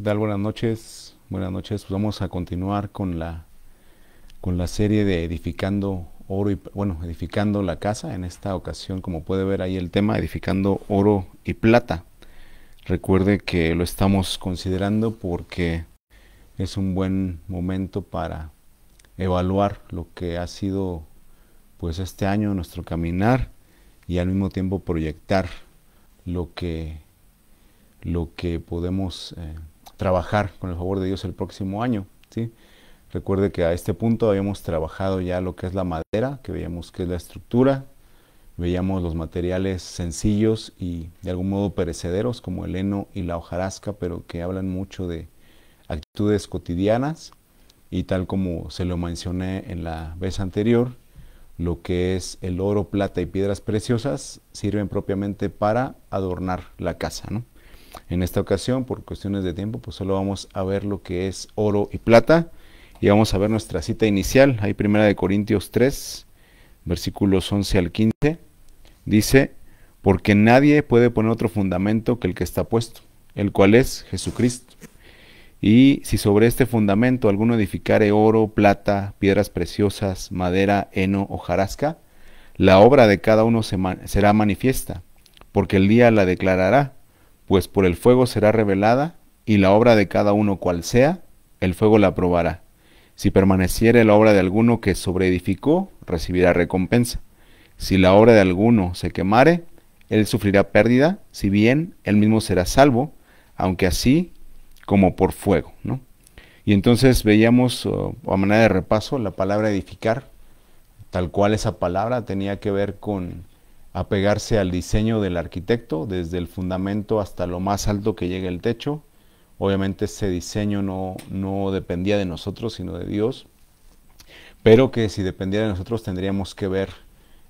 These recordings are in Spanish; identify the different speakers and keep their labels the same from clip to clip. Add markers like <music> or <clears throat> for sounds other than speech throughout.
Speaker 1: ¿Qué Buenas noches. Buenas noches. Pues vamos a continuar con la, con la serie de edificando oro y bueno, edificando la casa. En esta ocasión, como puede ver ahí el tema, edificando oro y plata. Recuerde que lo estamos considerando porque es un buen momento para evaluar lo que ha sido pues este año nuestro caminar y al mismo tiempo proyectar lo que lo que podemos eh, trabajar con el favor de Dios el próximo año. ¿sí? Recuerde que a este punto habíamos trabajado ya lo que es la madera, que veíamos que es la estructura, veíamos los materiales sencillos y de algún modo perecederos como el heno y la hojarasca, pero que hablan mucho de actitudes cotidianas y tal como se lo mencioné en la vez anterior, lo que es el oro, plata y piedras preciosas sirven propiamente para adornar la casa, ¿no? En esta ocasión, por cuestiones de tiempo, pues solo vamos a ver lo que es oro y plata y vamos a ver nuestra cita inicial. Ahí primera de Corintios 3, versículos 11 al 15. Dice, porque nadie puede poner otro fundamento que el que está puesto, el cual es Jesucristo. Y si sobre este fundamento alguno edificare oro, plata, piedras preciosas, madera, heno o jarasca, la obra de cada uno se será manifiesta, porque el día la declarará, pues por el fuego será revelada, y la obra de cada uno cual sea, el fuego la aprobará. Si permaneciere la obra de alguno que sobreedificó, recibirá recompensa. Si la obra de alguno se quemare, él sufrirá pérdida, si bien él mismo será salvo, aunque así como por fuego. Y entonces veíamos, a manera de repaso, la palabra edificar, tal cual esa palabra tenía que ver con apegarse al diseño del arquitecto, desde el fundamento hasta lo más alto que llegue el techo. Obviamente ese diseño no, dependía de nosotros, sino de Dios, pero que si dependía de nosotros tendríamos que ver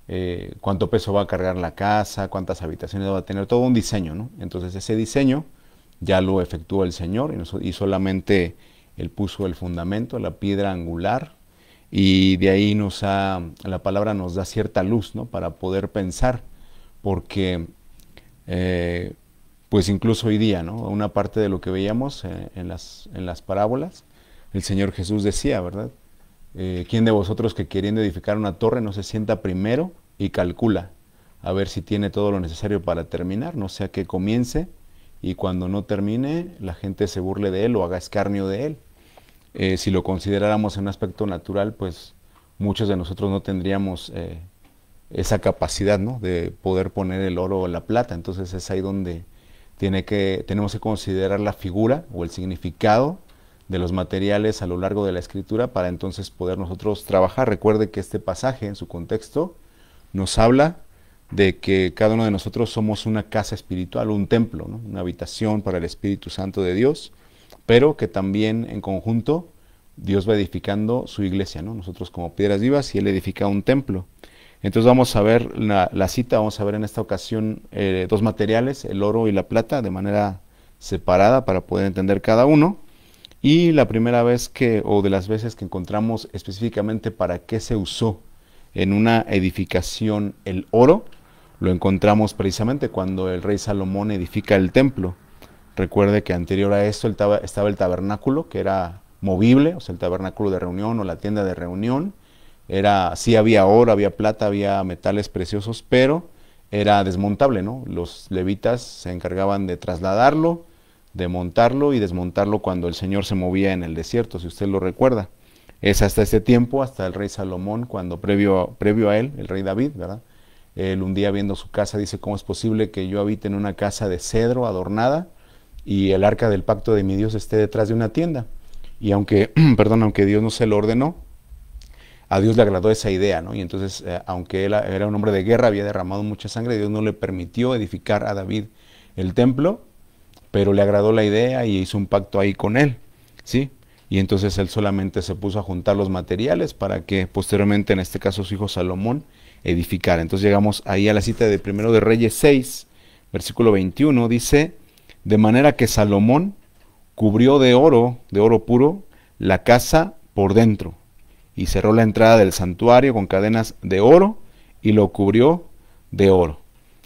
Speaker 1: eh, cuánto peso va a cargar la casa, cuántas habitaciones va a tener, todo un diseño, ¿no? Entonces ese diseño ya lo efectuó el Señor y, y solamente Él puso el fundamento, la piedra angular, y de ahí nos ha, la palabra nos da cierta luz ¿no? para poder pensar, porque eh, pues incluso hoy día, ¿no? una parte de lo que veíamos eh, en, las, en las parábolas, el Señor Jesús decía, ¿verdad? Eh, ¿Quién de vosotros que queriendo edificar una torre no se sienta primero y calcula a ver si tiene todo lo necesario para terminar? No sea que comience y cuando no termine la gente se burle de él o haga escarnio de él. Eh, si lo consideráramos en un aspecto natural, pues muchos de nosotros no tendríamos eh, esa capacidad ¿no? de poder poner el oro o la plata. Entonces es ahí donde tiene que, tenemos que considerar la figura o el significado de los materiales a lo largo de la escritura para entonces poder nosotros trabajar. Recuerde que este pasaje en su contexto nos habla de que cada uno de nosotros somos una casa espiritual, un templo, una habitación para el Espíritu Santo de Dios pero que también en conjunto Dios va edificando su iglesia, ¿no? Nosotros como piedras vivas y Él edifica un templo. Entonces vamos a ver la, cita, vamos a ver en esta ocasión eh, dos materiales, el oro y la plata, de manera separada para poder entender cada uno. Y la primera vez que, o de las veces que encontramos específicamente para qué se usó en una edificación el oro, lo encontramos precisamente cuando el rey Salomón edifica el templo. Recuerde que anterior a esto estaba el tabernáculo, que era movible, o sea, el tabernáculo de reunión o la tienda de reunión. Era, sí había oro, había plata, había metales preciosos, pero era desmontable, ¿no? Los levitas se encargaban de trasladarlo, de montarlo y desmontarlo cuando el Señor se movía en el desierto, si usted lo recuerda. Es hasta ese tiempo, hasta el rey Salomón, cuando previo, previo a él, el rey David, ¿verdad? Él un día viendo su casa dice, ¿cómo es posible que yo habite en una casa de cedro adornada? y el arca del pacto de mi Dios esté detrás de una tienda. Y aunque, <clears throat> perdón, aunque Dios no se lo ordenó, a Dios le agradó esa idea, ¿no? Y entonces, eh, aunque él era un hombre de guerra, había derramado mucha sangre, Dios no le permitió edificar a David el templo, pero le agradó la idea y hizo un pacto ahí con él, ¿sí? Y entonces él solamente se puso a juntar los materiales para que posteriormente, en este caso, su hijo Salomón edificara. Entonces llegamos ahí a la cita de Primero de Reyes 6, versículo 21, dice, de manera que Salomón cubrió de oro, de oro puro, la casa por dentro, y cerró la entrada del santuario con cadenas de oro y lo cubrió de oro.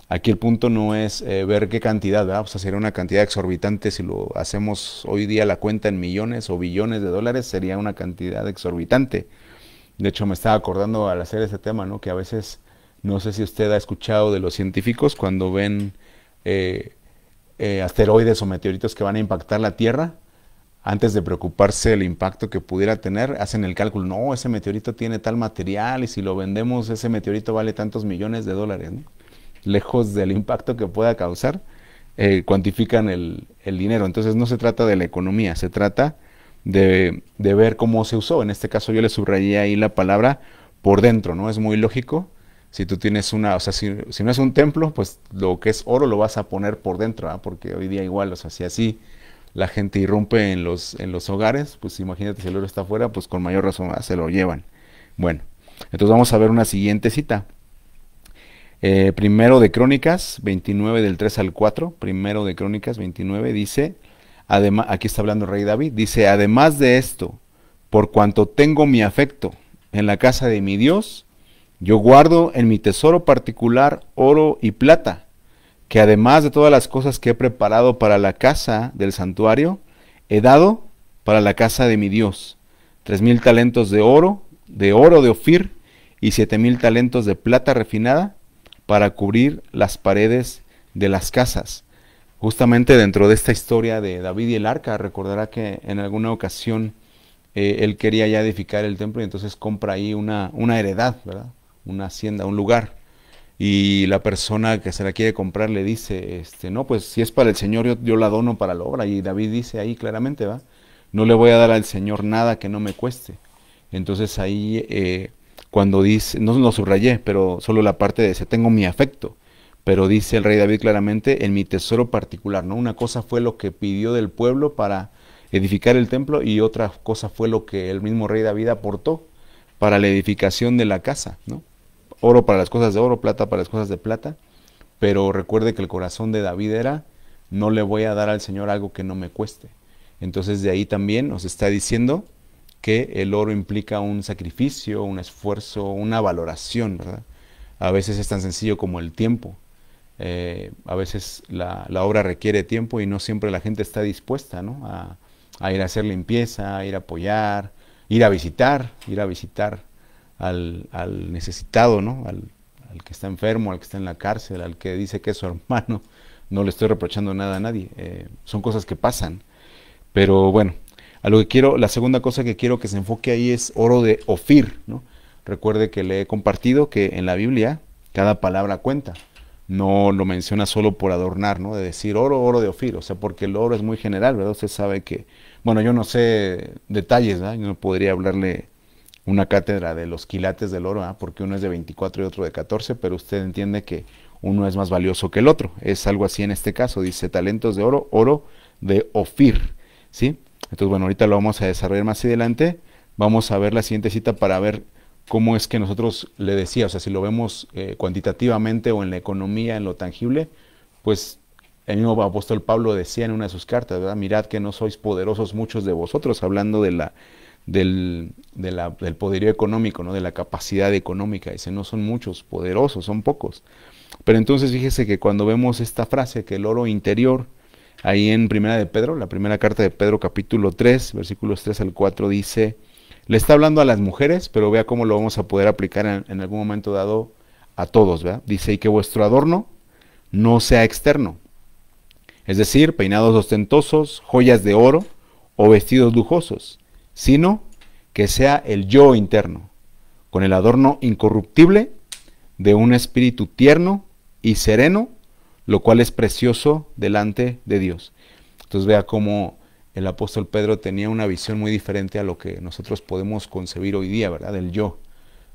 Speaker 1: Aquí el punto no es eh, ver qué cantidad, ¿verdad? O sea, sería una cantidad exorbitante. Si lo hacemos hoy día la cuenta en millones o billones de dólares, sería una cantidad exorbitante. De hecho, me estaba acordando al hacer este tema, ¿no? Que a veces, no sé si usted ha escuchado de los científicos cuando ven eh, eh, asteroides o meteoritos que van a impactar la Tierra, antes de preocuparse del impacto que pudiera tener, hacen el cálculo, no, ese meteorito tiene tal material y si lo vendemos, ese meteorito vale tantos millones de dólares. Lejos del impacto que pueda causar, eh, cuantifican el, dinero. Entonces no se trata de la economía, se trata de, ver cómo se usó. En este caso yo le subrayé ahí la palabra por dentro, ¿no? Es muy lógico si tú tienes una, o sea, si, si, no es un templo, pues lo que es oro lo vas a poner por dentro, ¿ah? porque hoy día igual, o sea, si así la gente irrumpe en los, en los hogares, pues imagínate si el oro está afuera, pues con mayor razón se lo llevan. Bueno, entonces vamos a ver una siguiente cita. Eh, primero de Crónicas, 29 del 3 al 4, primero de Crónicas 29 dice, además, aquí está hablando el Rey David, dice, además de esto, por cuanto tengo mi afecto en la casa de mi Dios, yo guardo en mi tesoro particular oro y plata, que además de todas las cosas que he preparado para la casa del santuario, he dado para la casa de mi Dios. Tres mil talentos de oro, de oro de Ofir, y siete mil talentos de plata refinada para cubrir las paredes de las casas. Justamente dentro de esta historia de David y el arca, recordará que en alguna ocasión eh, él quería ya edificar el templo y entonces compra ahí una, una heredad, ¿verdad? una hacienda, un lugar, y la persona que se la quiere comprar le dice, este, no, pues si es para el Señor, yo, la dono para la obra. Y David dice ahí claramente, va, no le voy a dar al Señor nada que no me cueste. Entonces ahí eh, cuando dice, no lo subrayé, pero solo la parte de ese, tengo mi afecto. Pero dice el rey David claramente, en mi tesoro particular, ¿no? Una cosa fue lo que pidió del pueblo para edificar el templo y otra cosa fue lo que el mismo rey David aportó para la edificación de la casa, ¿no? oro para las cosas de oro, plata para las cosas de plata. Pero recuerde que el corazón de David era, no le voy a dar al Señor algo que no me cueste. Entonces de ahí también nos está diciendo que el oro implica un sacrificio, un esfuerzo, una valoración, ¿verdad? A veces es tan sencillo como el tiempo. Eh, a veces la, obra requiere tiempo y no siempre la gente está dispuesta ¿no? a, a ir a hacer limpieza, a ir a apoyar, ir a visitar, ir a visitar al, necesitado, ¿no? Al, que está enfermo, al que está en la cárcel, al que dice que es su <laughs> hermano. No le estoy reprochando nada a nadie. Eh, son cosas que pasan. Pero bueno, a lo que quiero, la segunda cosa que quiero que se enfoque ahí es oro de Ofir, ¿no? Recuerde que le he compartido que en la Biblia cada palabra cuenta. No lo menciona solo por adornar, ¿no? De decir oro, oro de Ofir, o sea, porque el oro es muy general, ¿verdad? Usted sabe que, bueno, yo no sé detalles, ¿verdad? Yo no podría hablarle una cátedra de los quilates del oro, ¿ah? porque uno es de 24 y otro de 14, pero usted entiende que uno es más valioso que el otro. Es algo así en este caso, dice talentos de oro, oro de Ofir, ¿sí? Entonces, bueno, ahorita lo vamos a desarrollar más adelante. Vamos a ver la siguiente cita para ver cómo es que nosotros le decía, o sea, si lo vemos eh, cuantitativamente o en la economía, en lo tangible, pues el mismo apóstol Pablo decía en una de sus cartas, ¿verdad? Mirad que no sois poderosos muchos de vosotros, hablando de la del, poderío económico, ¿no? de la capacidad económica. Dice, no son muchos, poderosos, son pocos. Pero entonces fíjese que cuando vemos esta frase, que el oro interior, ahí en Primera de Pedro, la primera carta de Pedro capítulo 3, versículos 3 al 4, dice, le está hablando a las mujeres, pero vea cómo lo vamos a poder aplicar en, algún momento dado a todos, Dice, y que vuestro adorno no sea externo, es decir, peinados ostentosos, joyas de oro o vestidos lujosos, sino que sea el yo interno, con el adorno incorruptible de un espíritu tierno y sereno, lo cual es precioso delante de Dios. Entonces vea cómo el apóstol Pedro tenía una visión muy diferente a lo que nosotros podemos concebir hoy día, ¿verdad? Del yo.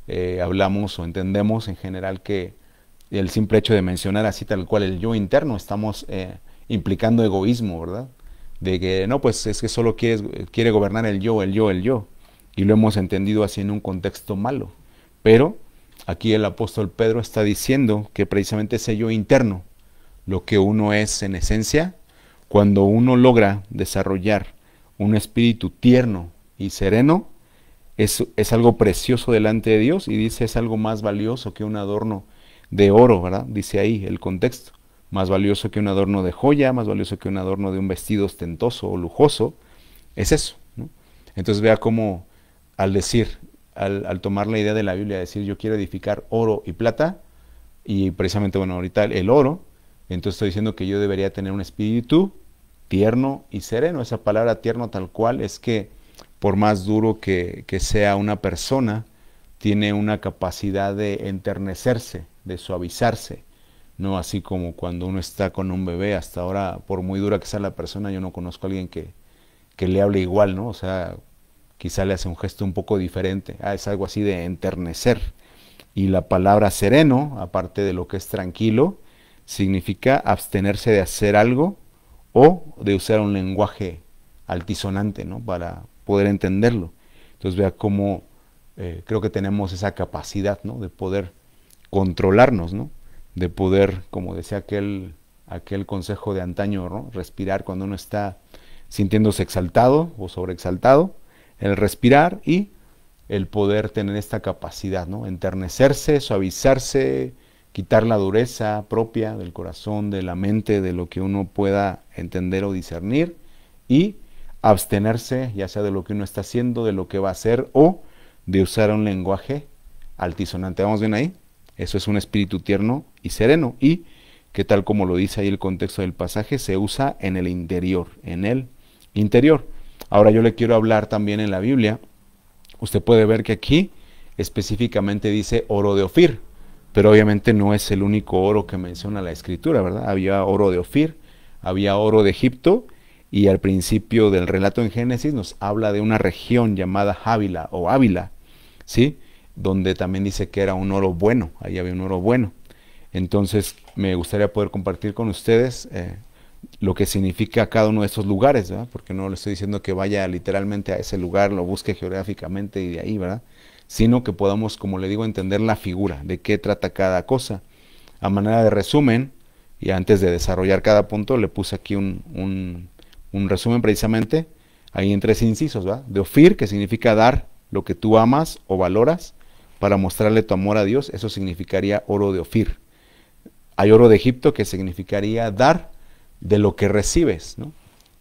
Speaker 1: Eh, hablamos o entendemos en general que el simple hecho de mencionar así tal cual el yo interno, estamos eh, implicando egoísmo, ¿verdad? de que no, pues es que solo quiere gobernar el yo, el yo, el yo. Y lo hemos entendido así en un contexto malo. Pero aquí el apóstol Pedro está diciendo que precisamente ese yo interno, lo que uno es en esencia, cuando uno logra desarrollar un espíritu tierno y sereno, es, es algo precioso delante de Dios y dice es algo más valioso que un adorno de oro, ¿verdad? Dice ahí el contexto más valioso que un adorno de joya, más valioso que un adorno de un vestido ostentoso o lujoso, es eso. Entonces vea cómo al decir, al, tomar la idea de la Biblia, decir yo quiero edificar oro y plata, y precisamente, bueno, ahorita el, oro, entonces estoy diciendo que yo debería tener un espíritu tierno y sereno. Esa palabra tierno tal cual es que por más duro que sea una persona, tiene una capacidad de enternecerse, de suavizarse, no así como cuando uno está con un bebé, hasta ahora, por muy dura que sea la persona, yo no conozco a alguien que, le hable igual, ¿no? O sea, quizá le hace un gesto un poco diferente, ah, es algo así de enternecer. Y la palabra sereno, aparte de lo que es tranquilo, significa abstenerse de hacer algo o de usar un lenguaje altisonante, ¿no? Para poder entenderlo. Entonces vea cómo eh, creo que tenemos esa capacidad, ¿no? De poder controlarnos, ¿no? de poder, como decía aquel, aquel consejo de antaño, respirar cuando uno está sintiéndose exaltado o sobreexaltado, el respirar y el poder tener esta capacidad, ¿no? enternecerse, suavizarse, quitar la dureza propia del corazón, de la mente, de lo que uno pueda entender o discernir y abstenerse, ya sea de lo que uno está haciendo, de lo que va a hacer o de usar un lenguaje altisonante. ¿Vamos bien ahí? Eso es un espíritu tierno y sereno y que tal como lo dice ahí el contexto del pasaje, se usa en el interior, en el interior. Ahora yo le quiero hablar también en la Biblia. Usted puede ver que aquí específicamente dice oro de Ofir, pero obviamente no es el único oro que menciona la escritura, ¿verdad? Había oro de Ofir, había oro de Egipto y al principio del relato en Génesis nos habla de una región llamada Ávila o Ávila, ¿sí? donde también dice que era un oro bueno, ahí había un oro bueno. Entonces me gustaría poder compartir con ustedes eh, lo que significa cada uno de esos lugares, porque no le estoy diciendo que vaya literalmente a ese lugar, lo busque geográficamente y de ahí, ¿verdad? sino que podamos, como le digo, entender la figura, de qué trata cada cosa. A manera de resumen, y antes de desarrollar cada punto, le puse aquí un, un resumen precisamente, ahí en tres incisos, ¿verdad? de ofir, que significa dar lo que tú amas o valoras, para mostrarle tu amor a Dios, eso significaría oro de Ofir. Hay oro de Egipto que significaría dar de lo que recibes, ¿no?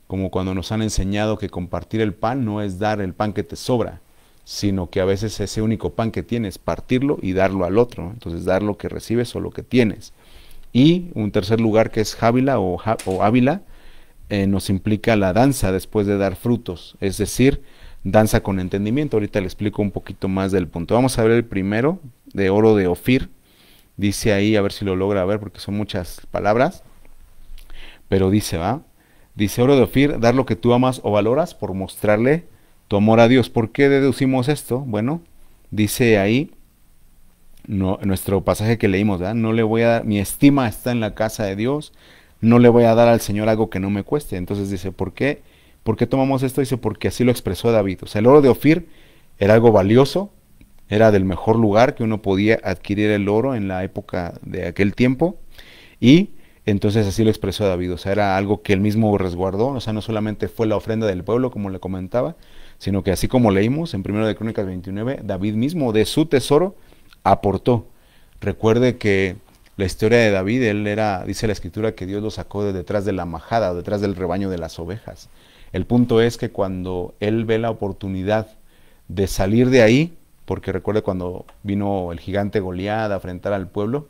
Speaker 1: Como cuando nos han enseñado que compartir el pan no es dar el pan que te sobra, sino que a veces ese único pan que tienes, partirlo y darlo al otro. Entonces, dar lo que recibes o lo que tienes. Y un tercer lugar que es Jávila o, Ávila, eh, nos implica la danza después de dar frutos, es decir, Danza con Entendimiento. Ahorita le explico un poquito más del punto. Vamos a ver el primero, de Oro de Ofir. Dice ahí, a ver si lo logra ver, porque son muchas palabras. Pero dice, ¿va? Dice Oro de Ofir, dar lo que tú amas o valoras por mostrarle tu amor a Dios. ¿Por qué deducimos esto? Bueno, dice ahí nuestro pasaje que leímos, ¿verdad? No le voy a dar, mi estima está en la casa de Dios, no le voy a dar al Señor algo que no me cueste. Entonces dice, ¿por qué? ¿Por qué tomamos esto? Dice, porque así lo expresó David. O sea, el oro de Ofir era algo valioso, era del mejor lugar que uno podía adquirir el oro en la época de aquel tiempo. Y entonces así lo expresó David. O sea, era algo que él mismo resguardó. O sea, no solamente fue la ofrenda del pueblo, como le comentaba, sino que así como leímos en 1 de Crónicas 29, David mismo de su tesoro aportó. Recuerde que la historia de David, él era, dice la escritura, que Dios lo sacó de detrás de la majada, detrás del rebaño de las ovejas. El punto es que cuando él ve la oportunidad de salir de ahí, porque recuerde cuando vino el gigante Goliat a enfrentar al pueblo,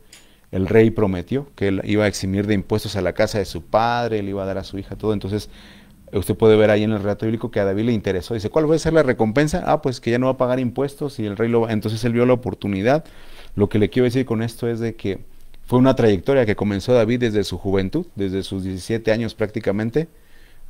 Speaker 1: el rey prometió que él iba a eximir de impuestos a la casa de su padre, le iba a dar a su hija todo. Entonces, usted puede ver ahí en el relato bíblico que a David le interesó. Dice, ¿cuál va a ser la recompensa? Ah, pues que ya no va a pagar impuestos y el rey lo va. Entonces él vio la oportunidad. Lo que le quiero decir con esto es de que fue una trayectoria que comenzó David desde su juventud, desde sus 17 años prácticamente,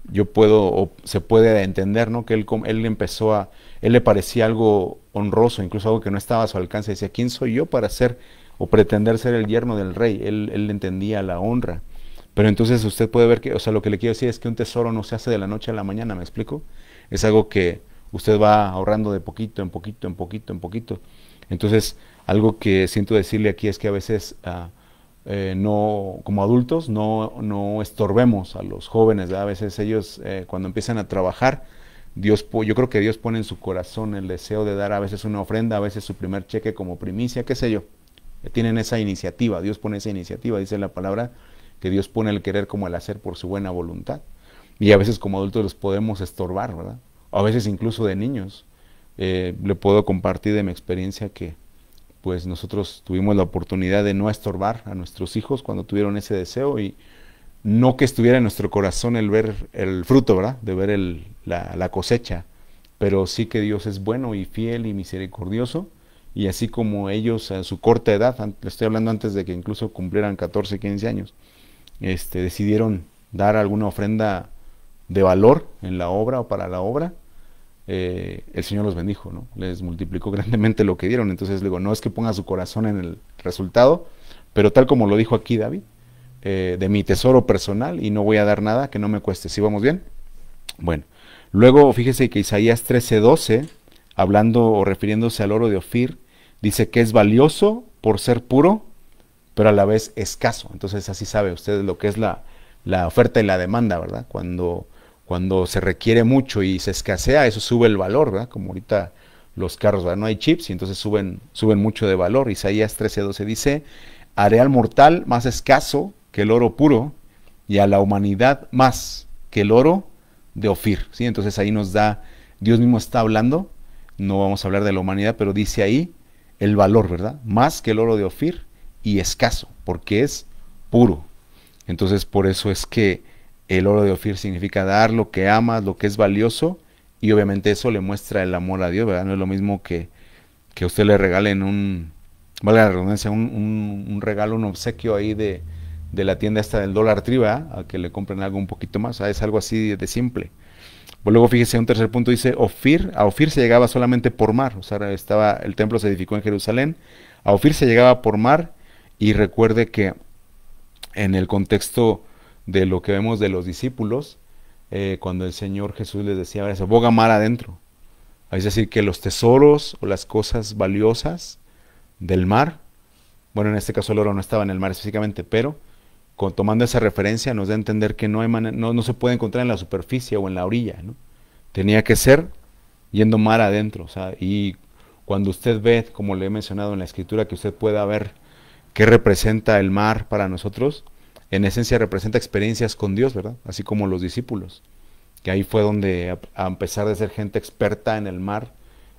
Speaker 1: yo puedo, o se puede entender, ¿no? Que él, él empezó a, él le parecía algo honroso, incluso algo que no estaba a su alcance. Decía, ¿quién soy yo para ser o pretender ser el yerno del rey? Él, él entendía la honra. Pero entonces usted puede ver que, o sea, lo que le quiero decir es que un tesoro no se hace de la noche a la mañana, ¿me explico? Es algo que usted va ahorrando de poquito en poquito, en poquito, en poquito. Entonces, algo que siento decirle aquí es que a veces... Ah, eh, no, como adultos no, estorbemos a los jóvenes. A veces ellos eh, cuando empiezan a trabajar, Dios, yo creo que Dios pone en su corazón el deseo de dar a veces una ofrenda, a veces su primer cheque como primicia, qué sé yo. Eh, tienen esa iniciativa, Dios pone esa iniciativa, dice la palabra, que Dios pone el querer como el hacer por su buena voluntad. Y a veces como adultos los podemos estorbar, ¿verdad? A veces incluso de niños. le puedo compartir de mi experiencia que pues nosotros tuvimos la oportunidad de no estorbar a nuestros hijos cuando tuvieron ese deseo y no que estuviera en nuestro corazón el ver el fruto, ¿verdad? De ver la, cosecha, pero sí que Dios es bueno y fiel y misericordioso y así como ellos en su corta edad, le estoy hablando antes de que incluso cumplieran 14, 15 años, este, decidieron dar alguna ofrenda de valor en la obra o para la obra, eh, el Señor los bendijo, ¿no? Les multiplicó <laughs> grandemente lo que dieron. Entonces le digo, no es que ponga su corazón en el resultado, pero tal como lo dijo aquí David, eh, de mi tesoro personal y no voy a dar nada que no me cueste. ¿Sí vamos bien? Bueno, luego fíjese que Isaías 13:12, hablando o refiriéndose al oro de Ofir, dice que es valioso por ser puro, pero a la vez escaso. Entonces así sabe usted lo que es la, la oferta y la demanda, ¿verdad? Cuando cuando se requiere mucho y se escasea, eso sube el valor, ¿verdad? Como ahorita los carros, ¿verdad? No hay chips y entonces suben, suben mucho de valor. Isaías 13:12 dice, haré al mortal más escaso que el oro puro y a la humanidad más que el oro de Ofir. ¿sí? Entonces ahí nos da, Dios mismo está hablando, no vamos a hablar de la humanidad, pero dice ahí el valor, ¿verdad? Más que el oro de Ofir y escaso, porque es puro. Entonces por eso es que el oro de Ofir significa dar lo que amas, lo que es valioso, y obviamente eso le muestra el amor a Dios, ¿verdad? No es lo mismo que, que usted le regalen un, valga la redundancia, un, regalo, un obsequio ahí de, la tienda hasta del dólar triba, a que le compren algo un poquito más, es algo así de, simple. Pues luego fíjese, un tercer punto dice, Ofir, a Ofir se llegaba solamente por mar, o sea, estaba, el templo se edificó en Jerusalén, a Ofir se llegaba por mar, y recuerde que en el contexto de lo que vemos de los discípulos eh, cuando el Señor Jesús les decía, se boga mar adentro. Es decir, que los tesoros o las cosas valiosas del mar, bueno, en este caso el oro no estaba en el mar específicamente, pero con, tomando esa referencia nos da a entender que no, hay no, no, se puede encontrar en la superficie o en la orilla. Tenía que ser yendo mar adentro. y cuando usted ve, como le he mencionado en la escritura, que usted pueda ver qué representa el mar para nosotros, en esencia representa experiencias con Dios, ¿verdad? Así como los discípulos, que ahí fue donde, a, pesar de ser gente experta en el mar,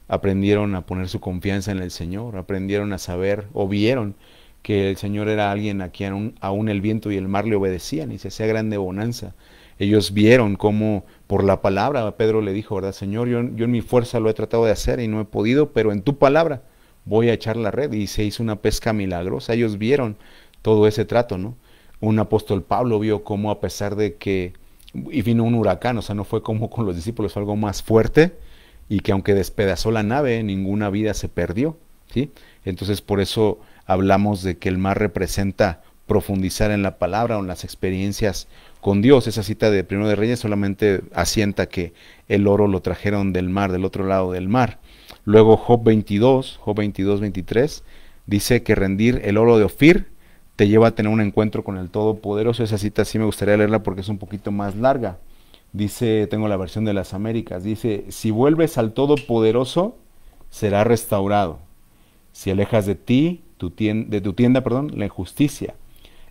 Speaker 1: aprendieron a poner su confianza en el Señor, aprendieron a saber o vieron que el Señor era alguien a quien aún, el viento y el mar le obedecían y se hacía grande bonanza. Ellos vieron cómo por la palabra Pedro le dijo, ¿verdad? Señor, yo, yo en mi fuerza lo he tratado de hacer y no he podido, pero en tu palabra voy a echar la red. Y se hizo una pesca milagrosa. Ellos vieron todo ese trato, ¿no? un apóstol Pablo vio cómo a pesar de que y vino un huracán, o sea, no fue como con los discípulos, fue algo más fuerte y que aunque despedazó la nave, ninguna vida se perdió, ¿sí? Entonces, por eso hablamos de que el mar representa profundizar en la palabra o en las experiencias con Dios. Esa cita de Primero de Reyes solamente asienta que el oro lo trajeron del mar, del otro lado del mar. Luego Job 22, Job 22, 23, dice que rendir el oro de Ofir te lleva a tener un encuentro con el Todopoderoso. Esa cita sí me gustaría leerla porque es un poquito más larga. Dice, tengo la versión de las Américas, dice, si vuelves al Todopoderoso, será restaurado. Si alejas de ti, tu de tu tienda, perdón, la injusticia,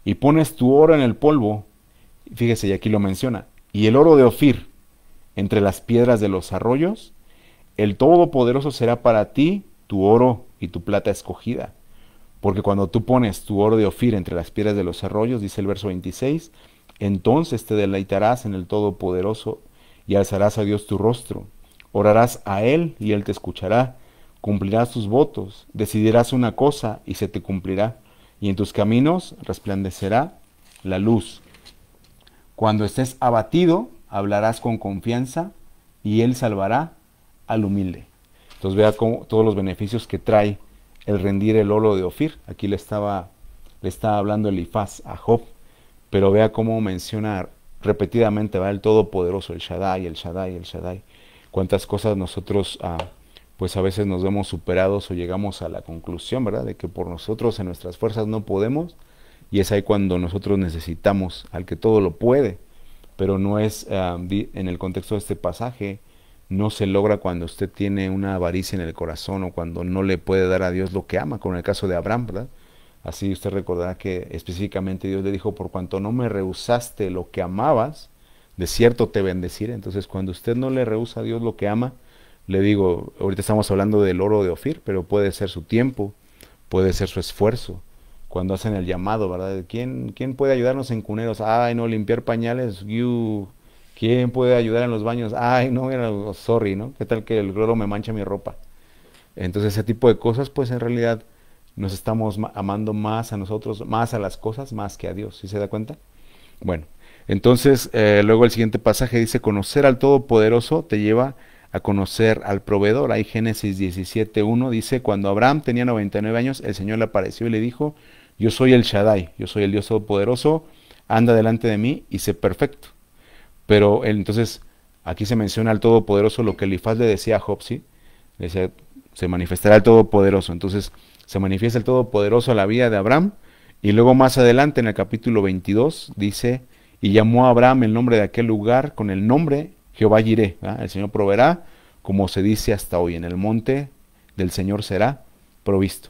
Speaker 1: y pones tu oro en el polvo, fíjese, y aquí lo menciona, y el oro de Ofir entre las piedras de los arroyos, el Todopoderoso será para ti tu oro y tu plata escogida. Porque cuando tú pones tu oro de Ofir entre las piedras de los arroyos, dice el verso 26, entonces te deleitarás en el Todopoderoso y alzarás a Dios tu rostro. Orarás a Él y Él te escuchará. Cumplirás tus votos, decidirás una cosa y se te cumplirá. Y en tus caminos resplandecerá la luz. Cuando estés abatido, hablarás con confianza y Él salvará al humilde. Entonces vea cómo, todos los beneficios que trae el rendir el oro de Ofir. Aquí le estaba, le estaba hablando Elifaz a Job, pero vea cómo menciona repetidamente, va el Todopoderoso, el Shaddai, el Shaddai, el Shaddai. Cuántas cosas nosotros, ah, pues a veces nos vemos superados o llegamos a la conclusión, ¿verdad? De que por nosotros, en nuestras fuerzas, no podemos. Y es ahí cuando nosotros necesitamos al que todo lo puede. Pero no es, ah, en el contexto de este pasaje, no se logra cuando usted tiene una avaricia en el corazón o cuando no le puede dar a Dios lo que ama, como en el caso de Abraham, ¿verdad? Así usted recordará que específicamente Dios le dijo, por cuanto no me rehusaste lo que amabas, de cierto te bendeciré. Entonces cuando usted no le rehúsa a Dios lo que ama, le digo, ahorita estamos hablando del oro de Ofir, pero puede ser su tiempo, puede ser su esfuerzo. Cuando hacen el llamado, ¿verdad? ¿Quién, quién puede ayudarnos en cuneros? Ay, no, limpiar pañales, you, ¿Quién puede ayudar en los baños? Ay, no, era, oh, sorry, ¿no? ¿Qué tal que el gloro me mancha mi ropa? Entonces ese tipo de cosas, pues en realidad nos estamos amando más a nosotros, más a las cosas, más que a Dios, ¿sí se da cuenta? Bueno, entonces eh, luego el siguiente pasaje dice, conocer al Todopoderoso te lleva a conocer al proveedor. Hay Génesis 17.1 dice, cuando Abraham tenía 99 años, el Señor le apareció y le dijo, yo soy el Shaddai, yo soy el Dios Todopoderoso, anda delante de mí y sé perfecto. Pero entonces, aquí se menciona al Todopoderoso lo que Elifaz le decía a Job, se manifestará el Todopoderoso. Entonces, se manifiesta el Todopoderoso a la vida de Abraham. Y luego más adelante, en el capítulo 22, dice, y llamó a Abraham el nombre de aquel lugar con el nombre Jehová Jireh. El Señor proveerá, como se dice hasta hoy, en el monte del Señor será provisto.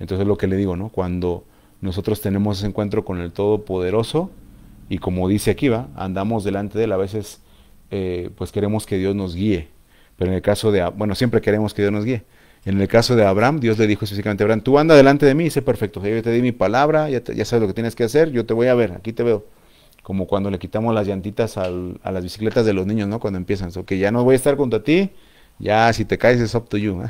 Speaker 1: Entonces lo que le digo, ¿no? Cuando nosotros tenemos ese encuentro con el Todopoderoso, y como dice aquí, va, andamos delante de él, a veces eh, pues queremos que Dios nos guíe, pero en el caso de, bueno, siempre queremos que Dios nos guíe. En el caso de Abraham, Dios le dijo específicamente a Abraham, tú anda delante de mí, dice perfecto, yo te di mi palabra, ya, ya, sabes lo que tienes que hacer, yo te voy a ver, aquí te veo. Como cuando le quitamos las llantitas a las bicicletas de los niños, ¿no? Cuando empiezan, que ya no voy a estar junto a ti, ya si te caes es up to you.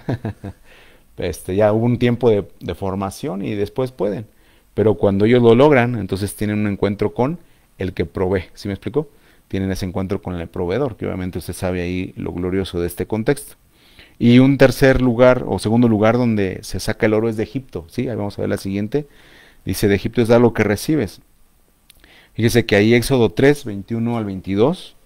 Speaker 1: <laughs> este, ya hubo un tiempo de formación y después pueden. Pero cuando ellos lo logran, entonces tienen un encuentro con el que provee. ¿Sí me explicó? Tienen ese encuentro con el proveedor, que obviamente usted sabe ahí lo glorioso de este contexto. Y un tercer lugar o segundo lugar donde se saca el oro es de Egipto. ¿sí? Ahí vamos a ver la siguiente. Dice, de Egipto es dar lo que recibes. Fíjese que ahí Éxodo 3, 21 al 22,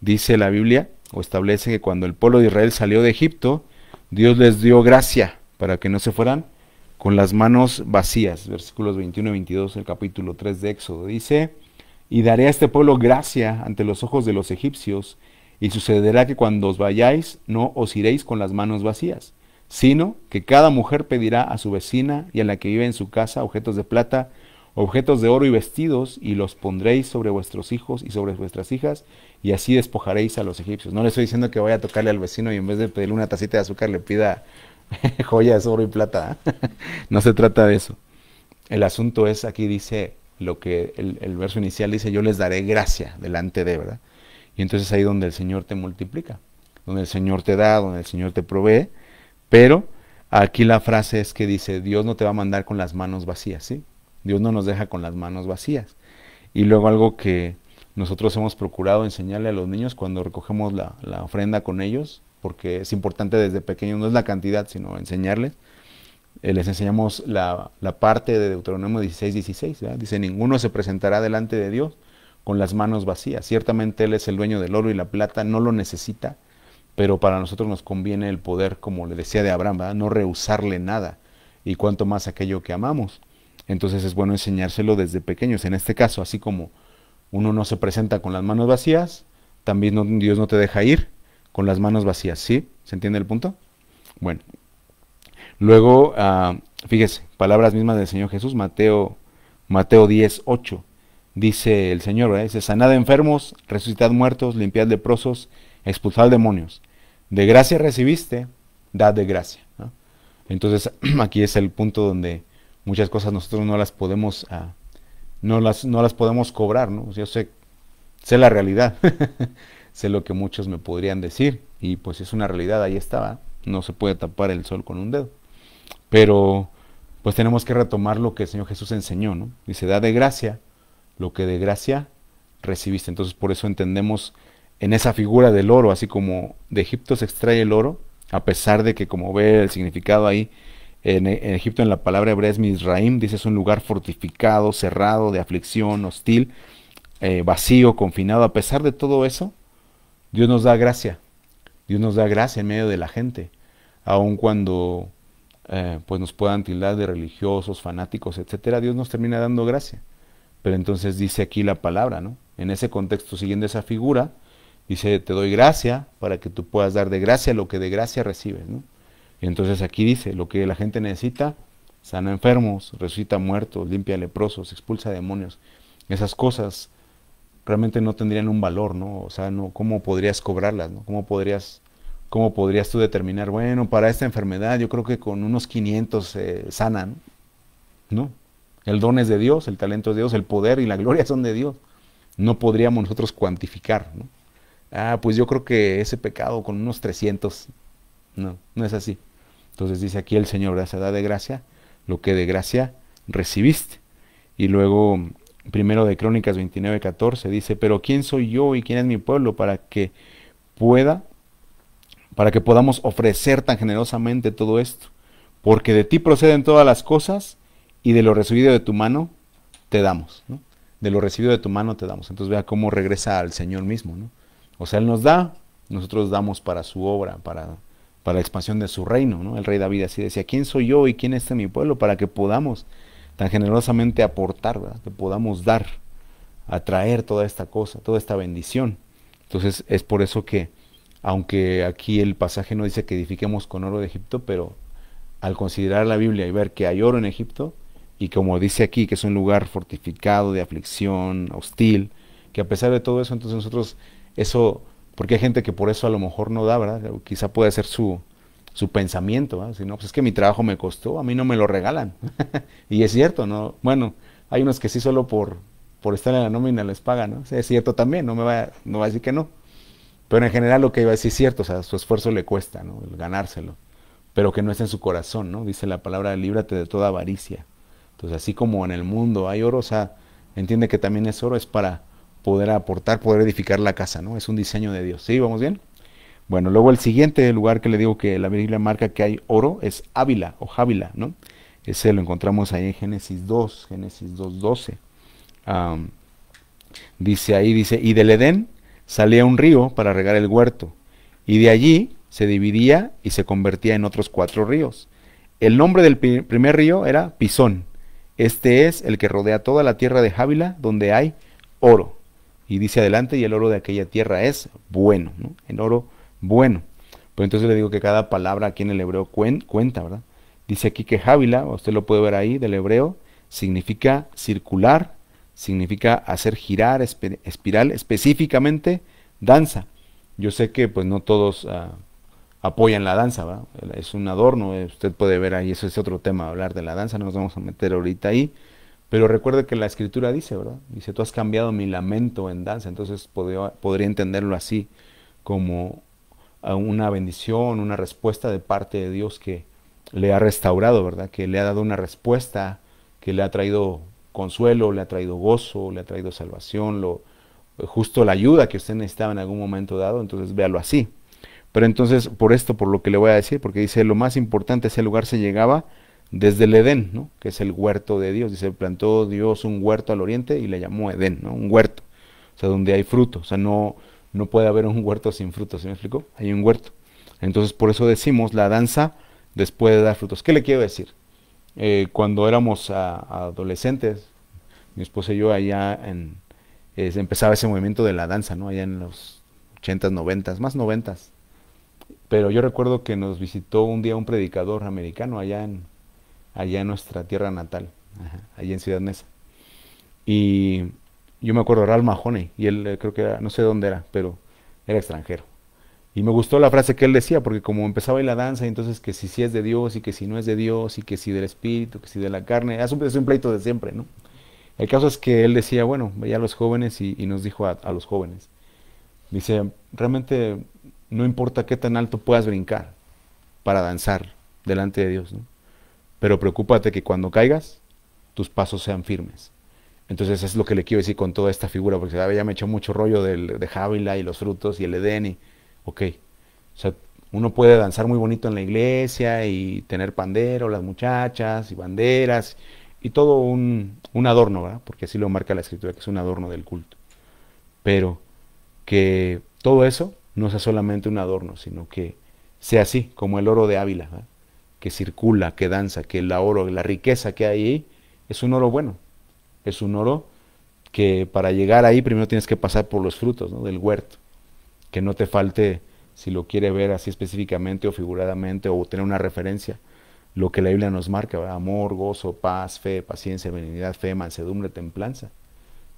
Speaker 1: dice la Biblia, o establece que cuando el pueblo de Israel salió de Egipto, Dios les dio gracia para que no se fueran con las manos vacías. Versículos 21 y 22 el capítulo 3 de Éxodo. Dice, y daré a este pueblo gracia ante los ojos de los egipcios, y sucederá que cuando os vayáis no os iréis con las manos vacías, sino que cada mujer pedirá a su vecina y a la que vive en su casa objetos de plata, objetos de oro y vestidos, y los pondréis sobre vuestros hijos y sobre vuestras hijas, y así despojaréis a los egipcios. No le estoy diciendo que vaya a tocarle al vecino y en vez de pedirle una tacita de azúcar le pida <laughs> joyas, oro y plata. ¿eh? <laughs> no se trata de eso. El asunto es, aquí dice, lo que el, verso inicial dice, yo les daré gracia delante de, ¿verdad? Y entonces ahí donde el Señor te multiplica, donde el Señor te da, donde el Señor te provee, pero aquí la frase es que dice, Dios no te va a mandar con las manos vacías, ¿sí? Dios no nos deja con las manos vacías. Y luego algo que nosotros hemos procurado enseñarle a los niños cuando recogemos la, la ofrenda con ellos, porque es importante desde pequeños, no es la cantidad, sino enseñarles, les enseñamos la, parte de Deuteronomio 16, 16. Dice, ninguno se presentará delante de Dios con las manos vacías. Ciertamente Él es el dueño del oro y la plata, no lo necesita, pero para nosotros nos conviene el poder, como le decía de Abraham, no rehusarle nada, y cuanto más aquello que amamos. Entonces es bueno enseñárselo desde pequeños. En este caso, así como uno no se presenta con las manos vacías, también Dios no te deja ir con las manos vacías. ¿Sí? ¿Se entiende el punto? Bueno, Luego, ah, fíjese, palabras mismas del Señor Jesús, Mateo, Mateo 10, 8. Dice el Señor, ¿eh? dice, sanad enfermos, resucitad muertos, limpiad leprosos, expulsad demonios. De gracia recibiste, dad de gracia. Entonces <clears throat> aquí es el punto donde muchas cosas nosotros no las podemos, ah, no, las, no las podemos cobrar. ¿no? Yo sé, sé la realidad, <laughs> sé lo que muchos me podrían decir y pues es una realidad, ahí estaba. No se puede tapar el sol con un dedo. Pero pues tenemos que retomar lo que el Señor Jesús enseñó, ¿no? Dice, da de gracia lo que de gracia recibiste. Entonces por eso entendemos en esa figura del oro, así como de Egipto se extrae el oro, a pesar de que como ve el significado ahí, en, Egipto en la palabra hebrea es Misraim, dice es un lugar fortificado, cerrado, de aflicción, hostil, eh, vacío, confinado. A pesar de todo eso, Dios nos da gracia. Dios nos da gracia en medio de la gente, aun cuando eh, pues nos puedan tildar de religiosos, fanáticos, etcétera, Dios nos termina dando gracia. Pero entonces dice aquí la palabra, ¿no? En ese contexto, siguiendo esa figura, dice, te doy gracia para que tú puedas dar de gracia lo que de gracia recibes, ¿no? Y entonces aquí dice, lo que la gente necesita, sana enfermos, resucita muertos, limpia leprosos, expulsa demonios. Esas cosas realmente no tendrían un valor, ¿no? O sea, no, ¿cómo podrías cobrarlas, ¿no? ¿Cómo podrías ¿Cómo podrías tú determinar, bueno, para esta enfermedad yo creo que con unos 500 eh, sanan? No. El don es de Dios, el talento es de Dios, el poder y la gloria son de Dios. No podríamos nosotros cuantificar, ¿no? Ah, pues yo creo que ese pecado con unos 300. No, no es así. Entonces dice aquí el Señor, se da de gracia lo que de gracia recibiste. Y luego, primero de Crónicas 29, 14, dice, pero ¿quién soy yo y quién es mi pueblo para que pueda para que podamos ofrecer tan generosamente todo esto. Porque de ti proceden todas las cosas y de lo recibido de tu mano te damos. ¿no? De lo recibido de tu mano te damos. Entonces vea cómo regresa al Señor mismo. ¿no? O sea, Él nos da, nosotros damos para su obra, para, para la expansión de su reino. ¿no? El rey David así decía, ¿quién soy yo y quién es este mi pueblo? Para que podamos tan generosamente aportar, ¿verdad? que podamos dar, atraer toda esta cosa, toda esta bendición. Entonces es por eso que aunque aquí el pasaje no dice que edifiquemos con oro de Egipto, pero al considerar la Biblia y ver que hay oro en Egipto, y como dice aquí, que es un lugar fortificado, de aflicción, hostil, que a pesar de todo eso, entonces nosotros, eso, porque hay gente que por eso a lo mejor no da, ¿verdad? Quizá puede ser su, su pensamiento, Si no, pues es que mi trabajo me costó, a mí no me lo regalan. <laughs> y es cierto, ¿no? Bueno, hay unos que sí solo por, por estar en la nómina les pagan, ¿no? es cierto también, no me va, no va a decir que no. Pero en general lo que iba a decir es cierto, o sea, su esfuerzo le cuesta, ¿no? El ganárselo. Pero que no es en su corazón, ¿no? Dice la palabra, líbrate de toda avaricia. Entonces, así como en el mundo hay oro, o sea, entiende que también es oro, es para poder aportar, poder edificar la casa, ¿no? Es un diseño de Dios. ¿Sí? ¿Vamos bien? Bueno, luego el siguiente lugar que le digo que la Biblia marca que hay oro es Ávila o Jávila, ¿no? Ese lo encontramos ahí en Génesis 2, Génesis 2.12. 12. dice ahí, dice, y del Edén salía un río para regar el huerto, y de allí se dividía y se convertía en otros cuatro ríos. El nombre del primer río era Pisón. Este es el que rodea toda la tierra de Jávila, donde hay oro. Y dice adelante, y el oro de aquella tierra es bueno, El oro bueno. Pues entonces le digo que cada palabra aquí en el hebreo cuenta, ¿verdad? Dice aquí que Jávila, usted lo puede ver ahí del hebreo, significa circular, significa hacer girar espiral, específicamente danza. Yo sé que pues no todos ah, apoyan la danza, ¿va? es un adorno, eh, usted puede ver ahí, eso es otro tema, hablar de la danza, no nos vamos a meter ahorita ahí, pero recuerde que la escritura dice, ¿verdad? Dice, tú has cambiado mi lamento en danza, entonces podría, podría entenderlo así, como ah, una bendición, una respuesta de parte de Dios que le ha restaurado, ¿verdad? Que le ha dado una respuesta, que le ha traído consuelo, le ha traído gozo, le ha traído salvación, lo, eh, justo la ayuda que usted necesitaba en algún momento dado, entonces véalo así. Pero entonces, por esto, por lo que le voy a decir, porque dice, lo más importante, ese lugar se llegaba desde el Edén, ¿no? que es el huerto de Dios. Dice, plantó Dios un huerto al oriente y le llamó Edén, ¿no? un huerto, o sea, donde hay fruto. O sea, no, no puede haber un huerto sin frutos ¿se me explicó? Hay un huerto. Entonces, por eso decimos, la danza después de dar frutos. ¿Qué le quiero decir? Eh, cuando éramos ah, adolescentes, mi esposa y yo allá en, empezaba ese movimiento de la danza, ¿no? Allá en los 80s, 90s, más 90s. Pero yo recuerdo que nos visitó un día un predicador americano allá en, allá nuestra tierra natal, allá en Ciudad Neza. Y yo me acuerdo, Ralph Mahoney, y él eh, creo que era, no sé dónde era, pero era extranjero. Y me gustó la frase que él decía, porque como empezaba ahí la danza, entonces que si sí es de Dios y que si no es de Dios y que si del espíritu, que si de la carne, es un, pleito de siempre, ¿no? El caso es que él decía, bueno, veía a los jóvenes y, nos dijo a, los jóvenes, dice, realmente no importa qué tan alto puedas brincar para danzar delante de Dios, Pero preocúpate que cuando caigas, tus pasos sean firmes. Entonces es lo que le quiero decir con toda esta figura, porque ya me echó mucho rollo del, de Jávila y los frutos y el Edén y Ok, o sea, uno puede danzar muy bonito en la iglesia y tener pandero, las muchachas y banderas y todo un, un adorno, ¿verdad? Porque así lo marca la escritura, que es un adorno del culto. Pero que todo eso no sea solamente un adorno, sino que sea así, como el oro de Ávila, que circula, que danza, que el oro, la riqueza que hay ahí, es un oro bueno, es un oro que para llegar ahí primero tienes que pasar por los frutos del huerto que no te falte, si lo quiere ver así específicamente o figuradamente o tener una referencia, lo que la Biblia nos marca, amor, gozo, paz, fe, paciencia, benignidad, fe, mansedumbre, templanza.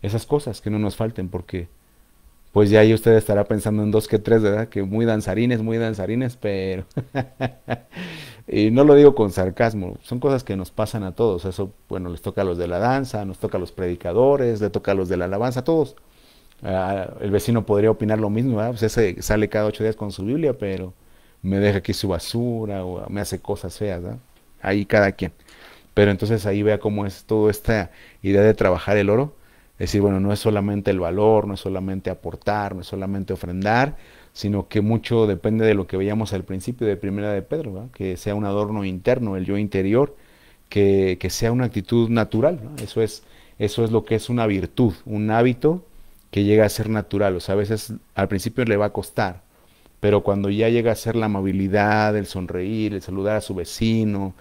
Speaker 1: Esas cosas que no nos falten porque pues ya ahí usted estará pensando en dos que tres, ¿verdad? Que muy danzarines, muy danzarines, pero... <laughs> y no lo digo con sarcasmo, son cosas que nos pasan a todos. Eso, bueno, les toca a los de la danza, nos toca a los predicadores, le toca a los de la alabanza, a todos. Ah, el vecino podría opinar lo mismo, pues sale cada ocho días con su Biblia, pero me deja aquí su basura o me hace cosas feas, Ahí cada quien. Pero entonces ahí vea cómo es toda esta idea de trabajar el oro. Es decir, bueno, no es solamente el valor, no es solamente aportar, no es solamente ofrendar, sino que mucho depende de lo que veíamos al principio de Primera de Pedro, que sea un adorno interno, el yo interior, que, sea una actitud natural. Eso, es, eso es lo que es una virtud, un hábito que llega a ser natural. O sea, a veces al principio le va a costar, pero cuando ya llega a ser la amabilidad, el sonreír, el saludar a su vecino,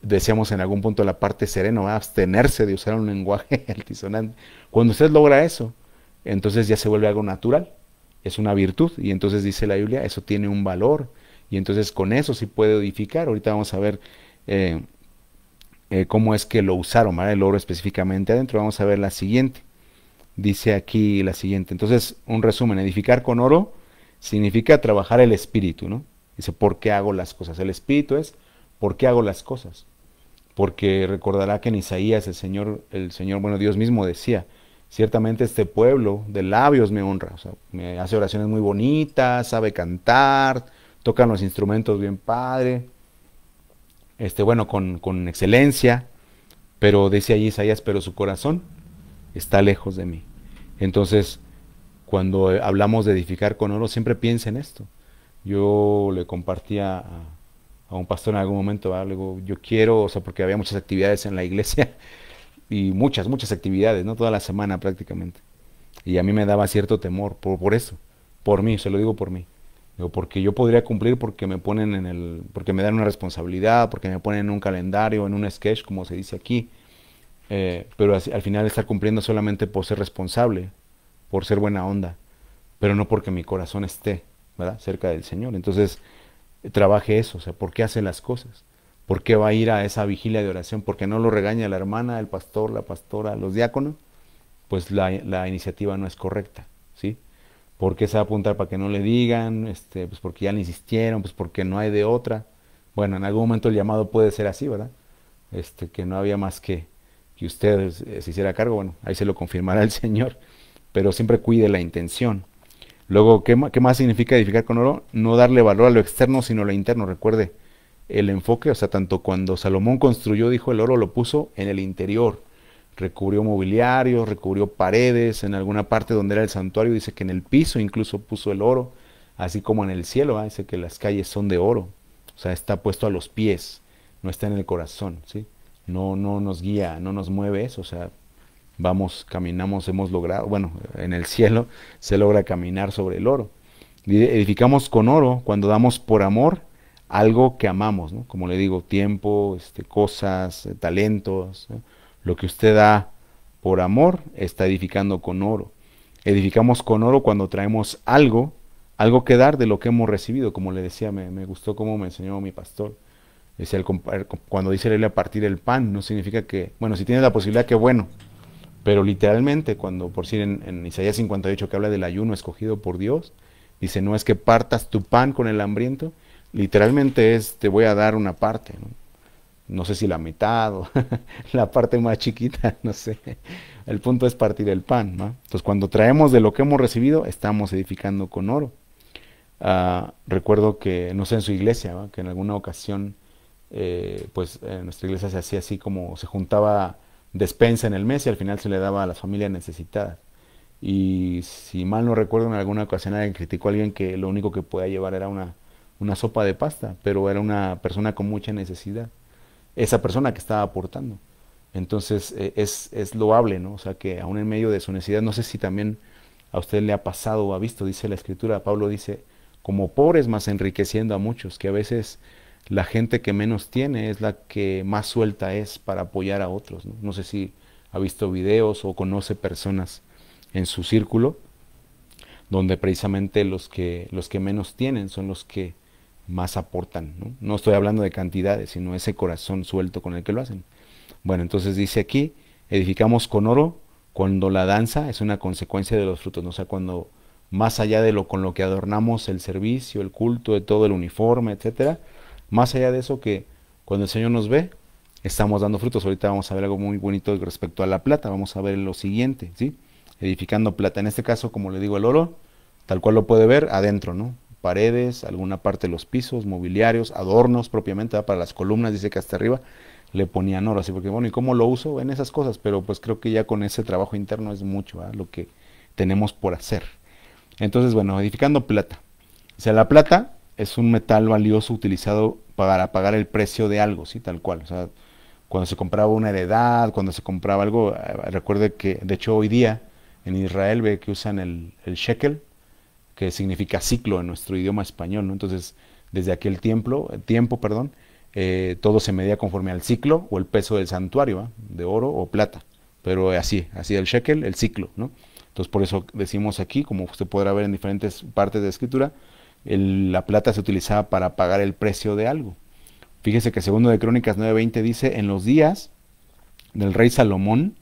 Speaker 1: decíamos en algún punto la parte serena, a abstenerse de usar un lenguaje <laughs> altisonante. Cuando usted logra eso, entonces ya se vuelve algo natural, es una virtud, y entonces dice la Biblia, eso tiene un valor, y entonces con eso sí puede edificar. Ahorita vamos a ver eh, eh, cómo es que lo usaron, el oro específicamente adentro, vamos a ver la siguiente dice aquí la siguiente. Entonces, un resumen, edificar con oro significa trabajar el espíritu, ¿no? Dice, ¿por qué hago las cosas? El espíritu es, ¿por qué hago las cosas? Porque recordará que en Isaías el Señor, el Señor, bueno, Dios mismo decía, ciertamente este pueblo de labios me honra, o sea, me hace oraciones muy bonitas, sabe cantar, tocan los instrumentos bien padre, este, bueno, con, excelencia, pero dice ahí Isaías, pero su corazón está lejos de mí. Entonces, cuando eh, hablamos de edificar con oro, siempre piensa en esto. Yo le compartía a, un pastor en algún momento algo, yo quiero, o sea, porque había muchas actividades en la iglesia <laughs> y muchas, muchas actividades, ¿no? Toda la semana prácticamente. Y a mí me daba cierto temor por, por eso, por mí, se lo digo por mí. Digo, porque yo podría cumplir porque me ponen en el, porque me dan una responsabilidad, porque me ponen en un calendario, en un sketch, como se dice aquí, eh, pero al final está cumpliendo solamente por ser responsable, por ser buena onda, pero no porque mi corazón esté ¿verdad? cerca del Señor. Entonces, trabaje eso, o sea, ¿por qué hace las cosas? ¿Por qué va a ir a esa vigilia de oración? ¿Por qué no lo regaña la hermana, el pastor, la pastora, los diáconos? Pues la, iniciativa no es correcta, ¿sí? ¿Por qué se va a apuntar para que no le digan? Este, pues porque ya le insistieron, pues porque no hay de otra. Bueno, en algún momento el llamado puede ser así, ¿verdad? Este, que no había más que y usted se hiciera cargo, bueno, ahí se lo confirmará el Señor, pero siempre cuide la intención. Luego, ¿qué, qué más significa edificar con oro? No darle valor a lo externo, sino a lo interno. Recuerde, el enfoque, o sea, tanto cuando Salomón construyó, dijo el oro, lo puso en el interior. Recubrió mobiliario, recubrió paredes, en alguna parte donde era el santuario, dice que en el piso incluso puso el oro, así como en el cielo, ah, dice que las calles son de oro. O sea, está puesto a los pies, no está en el corazón, ¿sí? no, no nos guía, no nos mueve eso, o sea, vamos, caminamos, hemos logrado, bueno, en el cielo se logra caminar sobre el oro. Edificamos con oro cuando damos por amor algo que amamos, ¿no? como le digo, tiempo, este, cosas, eh, talentos, lo que usted da por amor está edificando con oro. Edificamos con oro cuando traemos algo, algo que dar de lo que hemos recibido, como le decía, me, me gustó como me enseñó mi pastor cuando dice a partir el pan, no significa que, bueno, si tienes la posibilidad, que bueno. Pero literalmente, cuando por si en, Isaías 58 que habla del ayuno escogido por Dios, dice, no es que partas tu pan con el hambriento, literalmente es, te voy a dar una parte, ¿no? sé si la mitad o <laughs> la parte más chiquita, <laughs> no sé. El punto es partir el pan. Entonces, cuando traemos de lo que hemos recibido, estamos edificando con oro. Ah, recuerdo que, no sé, en su iglesia, que en alguna ocasión eh, pues nuestra iglesia se hacía así como se juntaba despensa en el mes y al final se le daba a las familias necesitadas. Y si mal no recuerdo, en alguna ocasión alguien criticó a alguien que lo único que podía llevar era una, una sopa de pasta, pero era una persona con mucha necesidad, esa persona que estaba aportando. Entonces e, es, es, loable, ¿no? O sea que aún en medio de su necesidad, no sé si también a usted le ha pasado o ha visto, dice la escritura, Pablo dice, como pobres más enriqueciendo a muchos, que a veces la gente que menos tiene es la que más suelta es para apoyar a otros. No, sé si ha visto videos o conoce personas en su círculo donde precisamente los que, los que menos tienen son los que más aportan. ¿no? estoy hablando de cantidades, sino ese corazón suelto con el que lo hacen. Bueno, entonces dice aquí, edificamos con oro cuando la danza es una consecuencia de los frutos, o sea, cuando más allá de lo con lo que adornamos el servicio, el culto, de todo el uniforme, etcétera, más allá de eso que cuando el Señor nos ve, estamos dando frutos. Ahorita vamos a ver algo muy bonito respecto a la plata. Vamos a ver lo siguiente, ¿sí? Edificando plata. En este caso, como le digo, el oro, tal cual lo puede ver, adentro, ¿no? Paredes, alguna parte de los pisos, mobiliarios, adornos propiamente, para las columnas, dice que hasta arriba le ponían oro. Así porque, bueno, ¿y cómo lo uso? En esas cosas, pero pues creo que ya con ese trabajo interno es mucho lo que tenemos por hacer. Entonces, bueno, edificando plata. O sea, la plata es un metal valioso utilizado para pagar el precio de algo, Tal cual. sea, cuando se compraba una heredad, cuando se compraba algo, eh, recuerde que, de hecho, hoy día en Israel ve que usan el, shekel, que significa ciclo en nuestro idioma español, Entonces, desde aquel tiempo, tiempo perdón, eh, todo se medía conforme al ciclo o el peso del santuario, de oro o plata, pero así, así el shekel, el ciclo, Entonces, por eso decimos aquí, como usted podrá ver en diferentes partes de la escritura, la plata se utilizaba para pagar el precio de algo. Fíjese que segundo de Crónicas 9:20 dice, en los días del rey Salomón,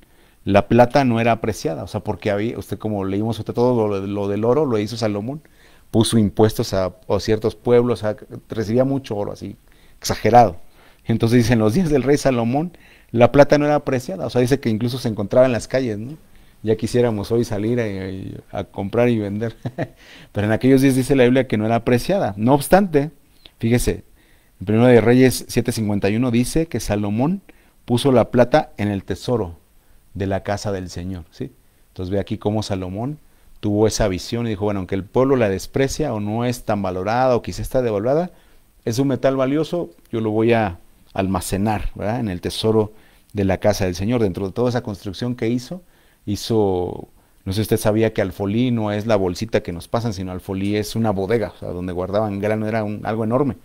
Speaker 1: la plata no era apreciada, o sea, porque había, usted como leímos usted todo lo, del oro, lo hizo Salomón, puso impuestos a, ciertos pueblos, recibía mucho oro, así, exagerado. Entonces dice, en los días del rey Salomón, la plata no era apreciada, o sea, dice que incluso se encontraba en las calles, ¿no? ya quisiéramos hoy salir a, comprar y vender. <laughs> Pero en aquellos días dice la Biblia que no era apreciada. No obstante, fíjese, en 1 de Reyes 7:51 dice que Salomón puso la plata en el tesoro de la casa del Señor. ¿sí? Entonces ve aquí cómo Salomón tuvo esa visión y dijo, bueno, aunque el pueblo la desprecia o no es tan valorada o quizá está devaluada, es un metal valioso, yo lo voy a almacenar ¿verdad? en el tesoro de la casa del Señor, dentro de toda esa construcción que hizo hizo, no sé si usted sabía que alfolí no es la bolsita que nos pasan, sino alfolí es una bodega, o sea, donde guardaban grano, era algo enorme.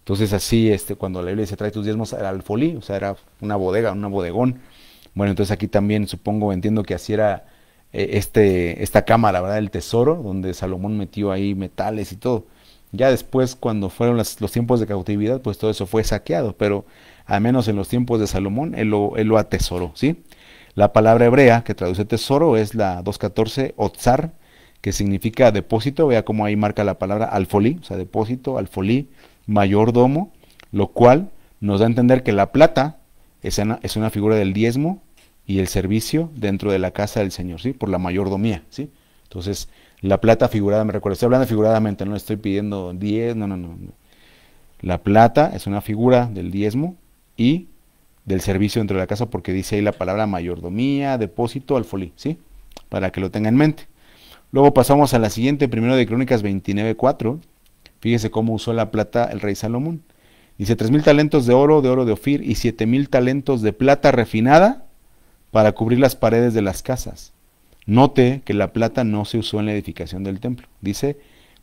Speaker 1: Entonces así, este, cuando la Biblia dice trae tus diezmos, era alfolí, o sea, era una bodega, un bodegón. Bueno, entonces aquí también supongo, entiendo que así era e, este, esta cámara, ¿verdad? El tesoro, donde Salomón metió ahí metales y todo. Ya después, cuando fueron los tiempos de cautividad, pues todo eso fue saqueado, pero al menos en los tiempos de Salomón, él él lo atesoró, ¿sí? La palabra hebrea que traduce tesoro es la 214 otzar, que significa depósito. Vea cómo ahí marca la palabra alfolí, o sea, depósito, alfolí, mayordomo, lo cual nos da a entender que la plata es una, es una figura del diezmo y el servicio dentro de la casa del Señor, ¿sí? Por la mayordomía, ¿sí? Entonces, la plata figurada, me recuerdo, estoy hablando figuradamente, no estoy pidiendo diez, no, no, no. La plata es una figura del diezmo y del servicio dentro de la casa porque dice ahí la palabra mayordomía, depósito, alfolí, ¿sí? Para que lo tenga en mente. Luego pasamos a la siguiente, primero de Crónicas 29.4. Fíjese cómo usó la plata el rey Salomón. Dice, tres mil talentos de oro, de oro de Ofir, y siete mil talentos de plata refinada para cubrir las paredes de las casas. Note que la plata no se usó en la edificación del templo. Dice,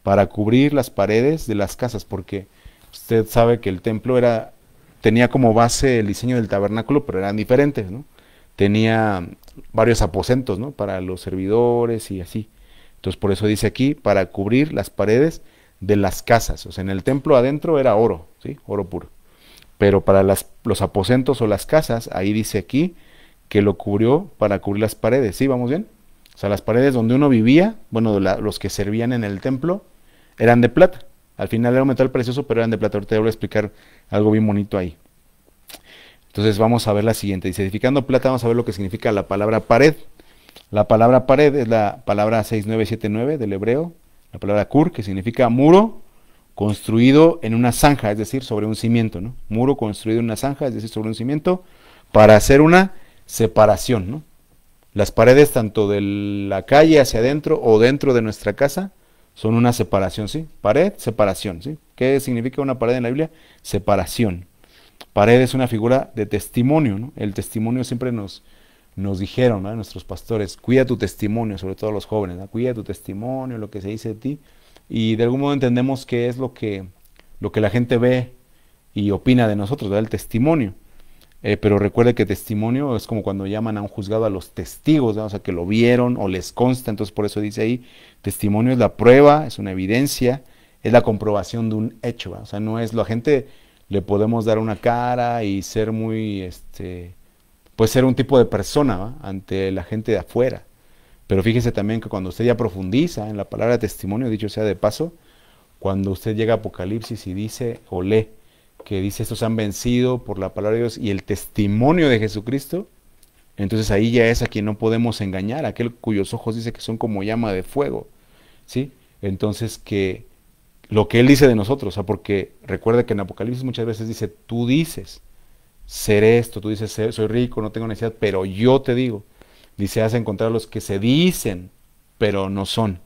Speaker 1: para cubrir las paredes de las casas, porque usted sabe que el templo era tenía como base el diseño del tabernáculo, pero eran diferentes, ¿no? Tenía varios aposentos, ¿no? Para los servidores y así. Entonces por eso dice aquí, para cubrir las paredes de las casas. O sea, en el templo adentro era oro, ¿sí? Oro puro. Pero para los aposentos o las casas, ahí dice aquí que lo cubrió para cubrir las paredes, ¿sí? ¿Vamos bien? O sea, las paredes donde uno vivía, bueno, los que servían en el templo, eran de plata. Al final era un metal precioso, pero eran de plata. Ahorita voy a explicar algo bien bonito ahí. Entonces vamos a ver la siguiente. Dice, edificando plata, vamos a ver lo que significa la palabra pared. La palabra pared es la palabra 6979 del hebreo. La palabra kur, que significa muro construido en una zanja, es decir, sobre un cimiento. Muro construido en una zanja, es decir, sobre un cimiento, para hacer una separación. Las paredes tanto de la calle hacia adentro o dentro de nuestra casa son una separación, ¿sí? Pared, separación, ¿sí? ¿Qué significa una pared en la Biblia? Separación. Pared es una figura de testimonio, ¿no? El testimonio siempre nos, nos dijeron, ¿no? Nuestros pastores, cuida tu testimonio, sobre todo los jóvenes, cuida tu testimonio, lo que se dice de ti. Y de algún modo entendemos que es lo que, lo que la gente ve y opina de nosotros, ¿verdad? El testimonio. Eh, pero recuerde que testimonio es como cuando llaman a un juzgado a los testigos, o sea, que lo vieron o les consta, entonces por eso dice ahí, testimonio es la prueba, es una evidencia, es la comprobación de un hecho, o sea, no es, la gente le podemos dar una cara y ser muy, este, pues ser un tipo de persona ante la gente de afuera. Pero fíjese también que cuando usted ya profundiza en la palabra testimonio, dicho sea de paso, cuando usted llega a Apocalipsis y dice o lee, que dice estos han vencido por la palabra de Dios y el testimonio de Jesucristo, entonces ahí ya es a quien no podemos engañar, aquel cuyos ojos dice que son como llama de fuego, ¿sí? Entonces que lo que él dice de nosotros, porque recuerda que en Apocalipsis muchas veces dice, tú dices, ser esto, tú dices, soy rico, no tengo necesidad, pero yo te digo, dice, has encontrar a los que se dicen, pero no son.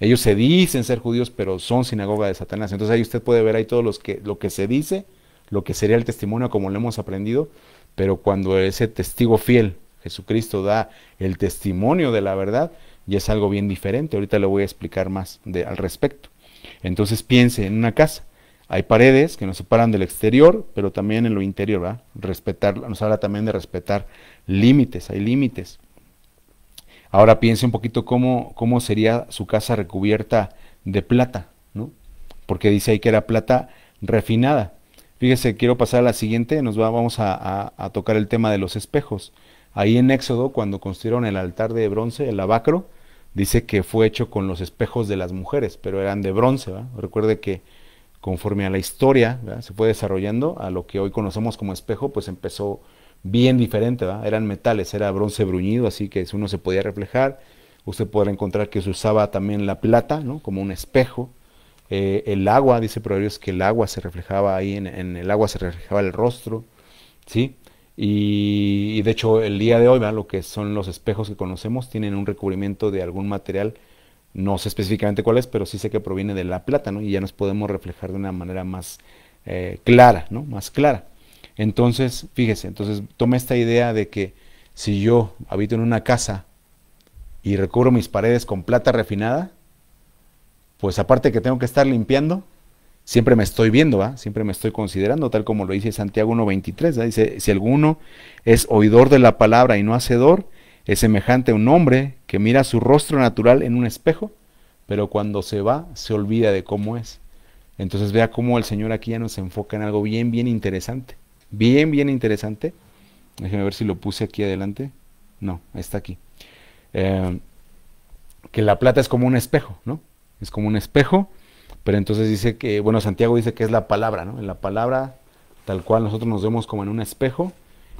Speaker 1: Ellos se dicen ser judíos, pero son sinagoga de Satanás. Entonces ahí usted puede ver ahí todos los que lo que se dice lo que sería el testimonio como lo hemos aprendido, pero cuando ese testigo fiel, Jesucristo, da el testimonio de la verdad, ya es algo bien diferente. Ahorita le voy a explicar más de, al respecto. Entonces piense en una casa. Hay paredes que nos separan del exterior, pero también en lo interior, ¿verdad? Respetar, nos habla también de respetar límites, hay límites. Ahora piense un poquito cómo, cómo sería su casa recubierta de plata, ¿no? Porque dice ahí que era plata refinada. Fíjese, quiero pasar a la siguiente, nos va, vamos a, tocar el tema de los espejos. Ahí en Éxodo, cuando construyeron el altar de bronce, el abacro, dice que fue hecho con los espejos de las mujeres, pero eran de bronce. Recuerde que conforme a la historia se fue desarrollando, a lo que hoy conocemos como espejo, pues empezó bien diferente, eran metales, era bronce bruñido, así que uno se podía reflejar. Usted podrá encontrar que se usaba también la plata, ¿no? Como un espejo eh, el agua, dice Proverbios que el agua se reflejaba ahí, en, el agua se reflejaba el rostro, ¿sí? Y, de hecho el día de hoy, lo que son los espejos que conocemos, tienen un recubrimiento de algún material, no sé específicamente cuál es, pero sí sé que proviene de la plata, ¿no? Y ya nos podemos reflejar de una manera más eh, clara, ¿no? Más clara. Entonces, fíjese, entonces toma esta idea de que si yo habito en una casa y recubro mis paredes con plata refinada, pues aparte que tengo que estar limpiando, siempre me estoy viendo, ¿va? siempre me estoy considerando, tal como lo dice Santiago 1.23, dice, si alguno es oidor de la palabra y no hacedor, es semejante a un hombre que mira su rostro natural en un espejo, pero cuando se va se olvida de cómo es. Entonces vea cómo el Señor aquí ya nos enfoca en algo bien, bien interesante. Bien, bien interesante. Déjeme ver si lo puse aquí adelante. No, está aquí. Eh, que la plata es como un espejo, ¿no? es como un espejo, pero entonces dice que, bueno, Santiago dice que es la palabra, ¿no? En la palabra, tal cual nosotros nos vemos como en un espejo,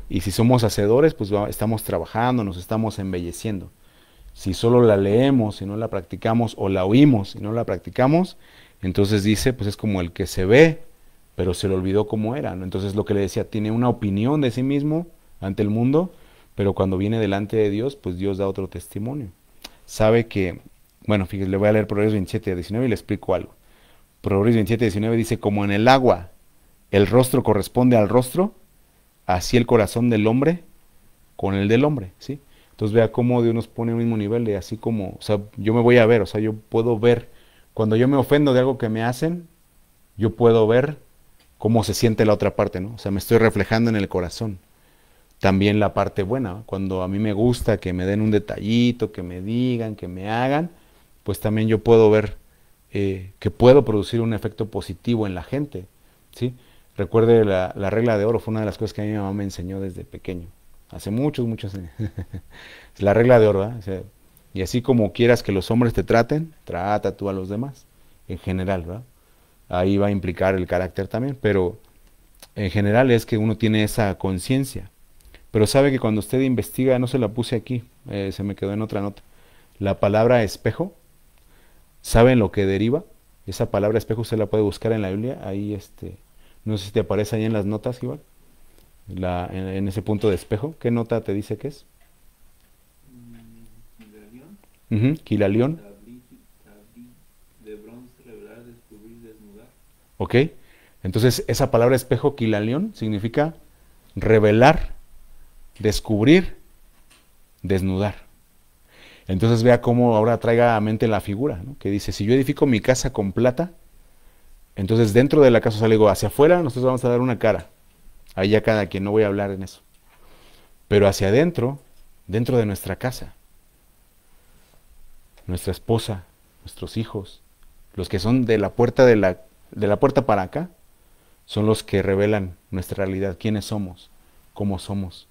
Speaker 1: y si somos hacedores, pues estamos trabajando, nos estamos embelleciendo. Si solo la leemos, y no la practicamos, o la oímos y no la practicamos, entonces dice, pues es como el que se ve, pero se le olvidó cómo era. ¿no? Entonces lo que le decía, tiene una opinión de sí mismo ante el mundo, pero cuando viene delante de Dios, pues Dios da otro testimonio. Sabe que bueno, fíjese, le voy a leer Proverbios 27 19 y le explico algo. Proverbios 27 19 dice, como en el agua el rostro corresponde al rostro, así el corazón del hombre con el del hombre, ¿sí? Entonces vea cómo Dios nos pone al mismo nivel de así como, o sea, yo me voy a ver, o sea, yo puedo ver, cuando yo me ofendo de algo que me hacen, yo puedo ver cómo se siente la otra parte, ¿no? O sea, me estoy reflejando en el corazón. También la parte buena, cuando a mí me gusta que me den un detallito, que me digan, que me hagan, pues también yo puedo ver eh, que puedo producir un efecto positivo en la gente. ¿sí? Recuerde la, regla de oro, fue una de las cosas que mi mamá me enseñó desde pequeño, hace muchos, muchos años. <laughs> es la regla de oro, y así como quieras que los hombres te traten, trata tú a los demás, en general, ¿verdad? Ahí va a implicar el carácter también, pero en general es que uno tiene esa conciencia. Pero sabe que cuando usted investiga, no se la puse aquí, eh, se me quedó en otra nota, la palabra espejo, ¿Saben lo que deriva? Esa palabra espejo usted la puede buscar en la Biblia. Ahí, este, no sé si te aparece ahí en las notas, igual. en, ese punto de espejo. ¿Qué nota te dice que es? Quilalión. ¿Ok? Entonces, esa palabra espejo, quilalión, significa revelar, descubrir, desnudar. Entonces vea cómo ahora traiga a mente la figura, que dice, si yo edifico mi casa con plata, entonces dentro de la casa sale hacia afuera nosotros vamos a dar una cara. Ahí ya cada quien, no voy a hablar en eso. Pero hacia adentro, dentro de nuestra casa, nuestra esposa, nuestros hijos, los que son de la puerta de la, de la puerta para acá, son los que revelan nuestra realidad, quiénes somos, cómo somos.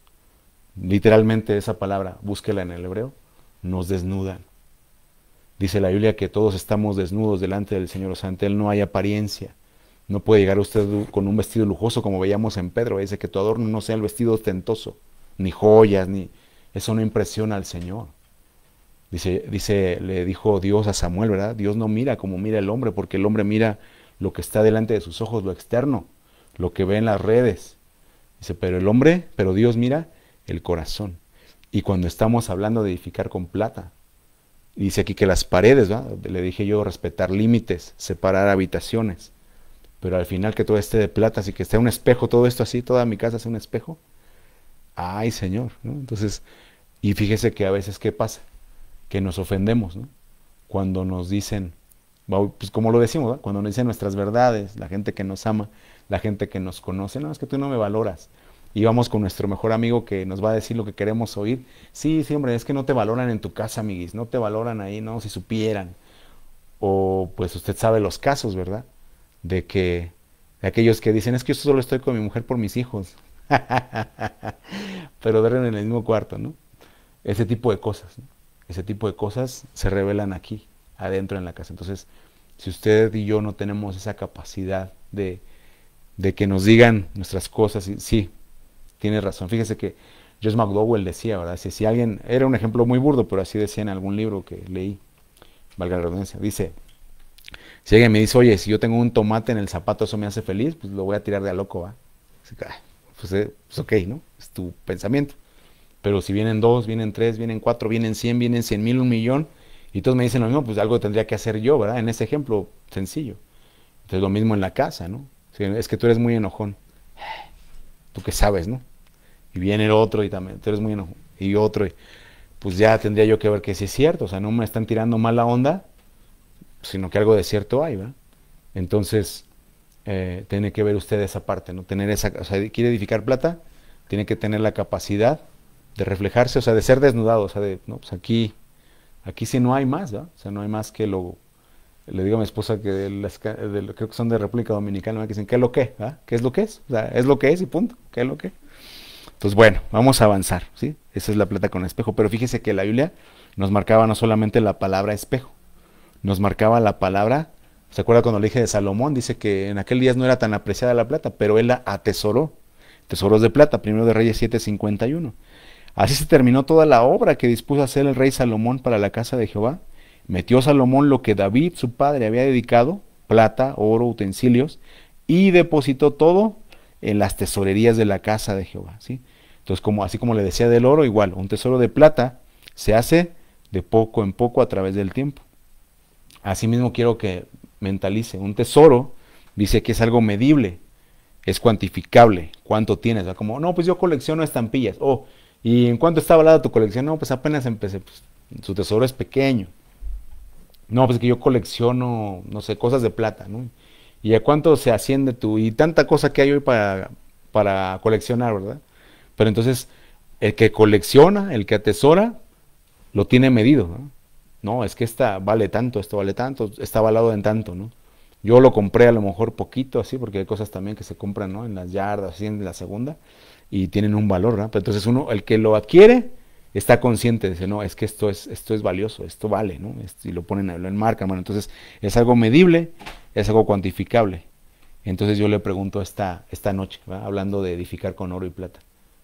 Speaker 1: Literalmente esa palabra, búsquela en el hebreo, nos desnudan. Dice la Biblia que todos estamos desnudos delante del Señor, o sea, ante Él no hay apariencia. No puede llegar usted con un vestido lujoso como veíamos en Pedro. Dice que tu adorno no sea el vestido ostentoso, ni joyas, ni... Eso no impresiona al Señor. Dice, dice, le dijo Dios a Samuel, ¿verdad? Dios no mira como mira el hombre, porque el hombre mira lo que está delante de sus ojos, lo externo, lo que ve en las redes. Dice, pero el hombre, pero Dios mira el corazón. Y cuando estamos hablando de edificar con plata, dice aquí que las paredes, ¿va? le dije yo, respetar límites, separar habitaciones, pero al final que todo esté de plata, así que esté un espejo, todo esto así, toda mi casa es un espejo. Ay, Señor, ¿no? Entonces, y fíjese que a veces, ¿qué pasa? Que nos ofendemos, ¿no? Cuando nos dicen, pues como lo decimos, cuando nos dicen nuestras verdades, la gente que nos ama, la gente que nos conoce, no, es que tú no me valoras, y vamos con nuestro mejor amigo que nos va a decir lo que queremos oír. Sí, sí, hombre, es que no te valoran en tu casa, amiguis, no te valoran ahí, no, si supieran. O pues usted sabe los casos, ¿verdad? De que aquellos que dicen, es que yo solo estoy con mi mujer por mis hijos. <laughs> Pero duermen en el mismo cuarto, ¿no? Ese tipo de cosas, Ese tipo de cosas se revelan aquí, adentro en la casa. Entonces, si usted y yo no tenemos esa capacidad de, de que nos digan nuestras cosas, sí, tiene razón. Fíjese que Jess McDowell decía, ¿verdad? Si, si alguien, era un ejemplo muy burdo, pero así decía en algún libro que leí, valga la redundancia, dice, si alguien me dice, oye, si yo tengo un tomate en el zapato, eso me hace feliz, pues lo voy a tirar de a loco, ¿va? Ah, pues, eh, pues ok, ¿no? Es tu pensamiento. Pero si vienen dos, vienen tres, vienen cuatro, vienen cien, vienen cien mil, un millón, y todos me dicen lo mismo, pues algo tendría que hacer yo, ¿verdad? En ese ejemplo sencillo. Entonces lo mismo en la casa, ¿no? es que tú eres muy enojón. Tú que sabes, ¿no? Y viene el otro y también, tú eres muy enojo, Y otro, pues ya tendría yo que ver que si es cierto. O sea, no me están tirando mala onda, sino que algo de cierto hay, ¿verdad? Entonces, eh, tiene que ver usted esa parte, ¿no? Tener esa, o sea, quiere edificar plata, tiene que tener la capacidad de reflejarse, o sea, de ser desnudado, o sea, de, no, pues aquí, aquí sí no hay más, ¿verdad? O sea, no hay más que lo, le digo a mi esposa que creo que son de República Dominicana, que dicen, ¿qué es lo que? ¿Qué es lo que es? O sea, es lo que es y punto, ¿qué es lo que? Entonces, pues bueno, vamos a avanzar, ¿sí? Esa es la plata con espejo. Pero fíjese que la Biblia nos marcaba no solamente la palabra espejo, nos marcaba la palabra. ¿Se acuerda cuando le dije de Salomón? Dice que en aquel día no era tan apreciada la plata, pero él la atesoró. Tesoros de plata, primero de Reyes 7:51. Así se terminó toda la obra que dispuso hacer el rey Salomón para la casa de Jehová. Metió Salomón lo que David, su padre, había dedicado, plata, oro, utensilios, y depositó todo en las tesorerías de la casa de Jehová. ¿sí? Entonces, como, así como le decía del oro, igual, un tesoro de plata se hace de poco en poco a través del tiempo. Asimismo quiero que mentalice, un tesoro dice que es algo medible, es cuantificable, cuánto tienes, como, no, pues yo colecciono estampillas, oh, ¿y en cuánto está avalada tu colección? No, pues apenas empecé, pues, su tesoro es pequeño. No, pues que yo colecciono, no sé, cosas de plata, ¿no? ¿Y a cuánto se asciende tú? Y tanta cosa que hay hoy para, para coleccionar, ¿verdad? Pero entonces, el que colecciona, el que atesora, lo tiene medido. ¿no? no, es que esta vale tanto, esto vale tanto, está avalado en tanto, ¿no? Yo lo compré a lo mejor poquito, así, porque hay cosas también que se compran, ¿no? En las yardas, así, en la segunda, y tienen un valor, ¿no? Pero entonces uno, el que lo adquiere, está consciente, dice, no, es que esto es, esto es valioso, esto vale, ¿no? y lo ponen, lo marca, bueno, entonces es algo medible, es algo cuantificable. Entonces yo le pregunto esta, esta noche, ¿va? hablando de edificar con oro y plata.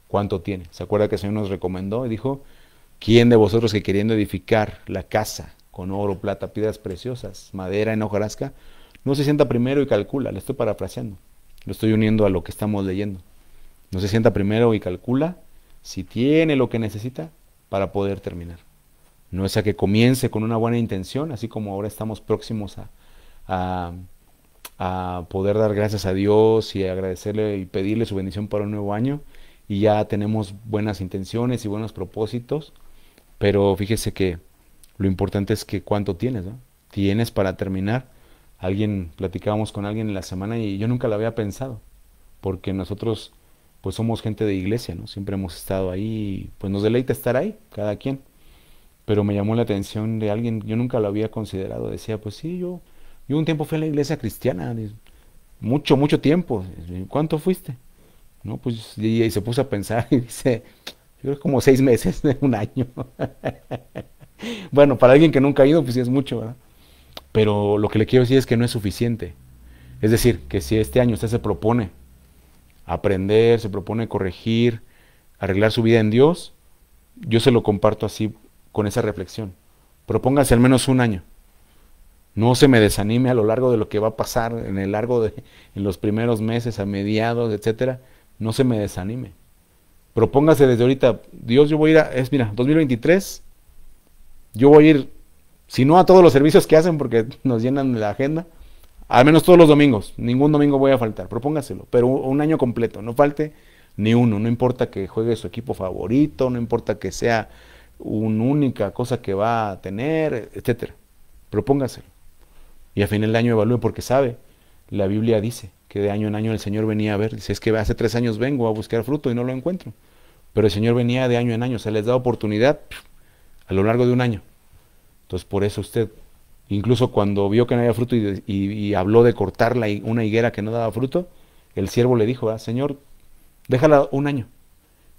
Speaker 1: ¿Cuánto tiene? ¿Se acuerda que el Señor nos recomendó y dijo, ¿quién de vosotros que queriendo edificar la casa con oro, plata, piedras preciosas, madera en hojarasca, no se sienta primero y calcula? Le estoy parafraseando, lo estoy uniendo a lo que estamos leyendo. No se sienta primero y calcula si tiene lo que necesita para poder terminar. No es a que comience con una buena intención, así como ahora estamos próximos a, a, a poder dar gracias a Dios y agradecerle y pedirle su bendición para un nuevo año y ya tenemos buenas intenciones y buenos propósitos, pero fíjese que lo importante es que cuánto tienes, Tienes para terminar. Alguien, platicábamos con alguien en la semana y yo nunca lo había pensado, porque nosotros pues somos gente de iglesia, ¿no? Siempre hemos estado ahí, pues nos deleita estar ahí, cada quien. Pero me llamó la atención de alguien, yo nunca lo había considerado, decía, pues sí, yo, yo un tiempo fui a la iglesia cristiana, mucho, mucho tiempo. ¿Cuánto fuiste? No, pues y, se puso a pensar y dice, yo creo como seis meses, <laughs> un año. bueno, para alguien que nunca ha ido, pues sí es mucho, ¿verdad? Pero lo que le quiero decir es que no es suficiente. Es decir, que si este año usted se propone aprender, se propone corregir, arreglar su vida en Dios, yo se lo comparto así con esa reflexión. Propóngase al menos un año. No se me desanime a lo largo de lo que va a pasar en el largo de en los primeros meses, a mediados, etcétera no se me desanime. Propóngase desde ahorita, Dios, yo voy a ir a, es, mira, 2023, yo voy a ir, si no a todos los servicios que hacen porque <laughs> nos llenan la agenda, al menos todos los domingos, ningún domingo voy a faltar, propóngaselo, pero un año completo, no falte ni uno, no importa que juegue su equipo favorito, no importa que sea una única cosa que va a tener, etcétera. Propóngaselo. Y a fin del año evalúe porque sabe, la Biblia dice, que de año en año el Señor venía a ver. Dice, es que hace tres años vengo a buscar fruto y no lo encuentro. Pero el Señor venía de año en año, se les da oportunidad a lo largo de un año. Entonces por eso usted, incluso cuando vio que no había fruto y, habló de cortar una higuera que no daba fruto, el siervo le dijo, ah, Señor, déjala un año,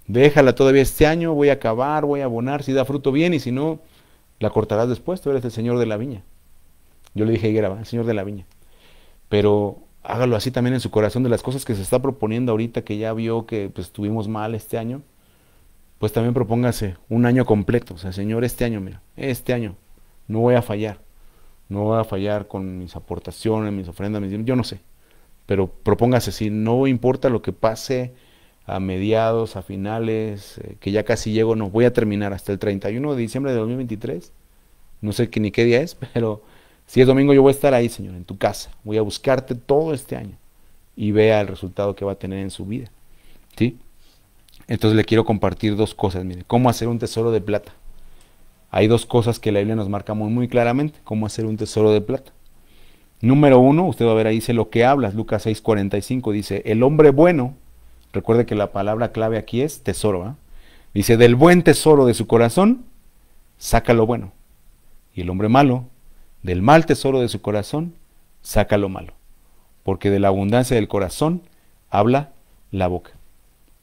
Speaker 1: déjala todavía este año, voy a acabar, voy a abonar, si da fruto bien y si no, la cortarás después, tú eres el Señor de la viña. Yo le dije higuera, el Señor de la viña. Pero hágalo así también en su corazón de las cosas que se está proponiendo ahorita, que ya vio que pues, estuvimos mal este año, pues también propóngase un año completo. O sea, Señor, este año, mira, este año no voy a fallar. No voy a fallar con mis aportaciones, mis ofrendas, mis... yo no sé. Pero propóngase, si no importa lo que pase a mediados, a finales, eh, que ya casi llego, no, voy a terminar hasta el 31 de diciembre de 2023. No sé qué ni qué día es, <laughs> pero si es domingo, yo voy a estar ahí, Señor, en tu casa. Voy a buscarte todo este año y vea el resultado que va a tener en su vida. ¿Sí? Entonces le quiero compartir dos cosas. Mire, cómo hacer un tesoro de plata. Hay dos cosas que la Biblia nos marca muy, claramente. Cómo hacer un tesoro de plata. Número uno, usted va a ver ahí, dice lo que hablas. Lucas 6:45 dice, el hombre bueno, recuerde que la palabra clave aquí es tesoro. ¿ah? Dice, del buen tesoro de su corazón, saca lo bueno. Y el hombre malo del mal tesoro de su corazón, saca lo malo, porque de la abundancia del corazón habla la boca.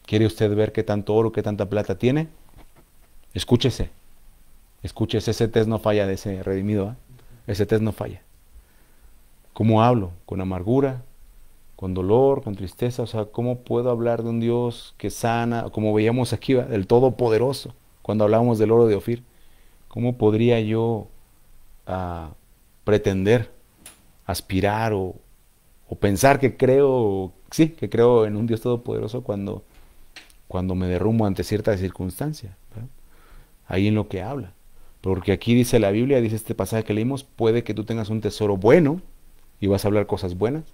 Speaker 1: ¿Quiere usted ver qué tanto oro, qué tanta plata tiene? Escúchese, escúchese, ese test no falla de ese redimido, ¿ah? ese test no falla. ¿Cómo hablo? ¿Con amargura? ¿Con dolor? ¿Con tristeza? O sea, ¿cómo puedo hablar de un Dios que sana? Como veíamos aquí, del Todopoderoso, cuando hablábamos del oro de Ofir. ¿Cómo podría yo ah, pretender, aspirar o, pensar que creo, sí, que creo en un Dios todopoderoso cuando, cuando me derrumbo ante cierta circunstancia. Ahí en lo que habla. Porque aquí dice la Biblia, dice este pasaje que leímos, puede que tú tengas un tesoro bueno y vas a hablar cosas buenas,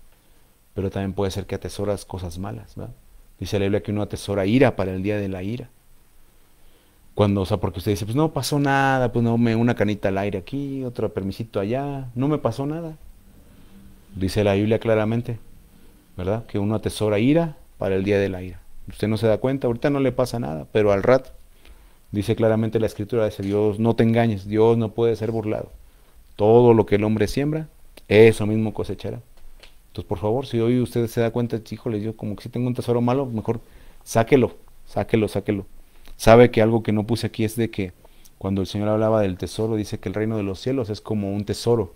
Speaker 1: pero también puede ser que atesoras cosas malas. Dice la Biblia que uno atesora ira para el día de la ira. Cuando, o sea, porque usted dice, pues no pasó nada, pues no, me una canita al aire aquí, otro permisito allá, no me pasó nada. Dice la Biblia claramente, ¿verdad? Que uno atesora ira para el día de la ira. Usted no se da cuenta, ahorita no le pasa nada, pero al rato, dice claramente la escritura, dice Dios, no te engañes, Dios no puede ser burlado. Todo lo que el hombre siembra, eso mismo cosechará. Entonces, por favor, si hoy usted se da cuenta, híjole, digo, como que si tengo un tesoro malo, mejor sáquelo, sáquelo, sáquelo. Sabe que algo que no puse aquí es de que cuando el Señor hablaba del tesoro, dice que el reino de los cielos es como un tesoro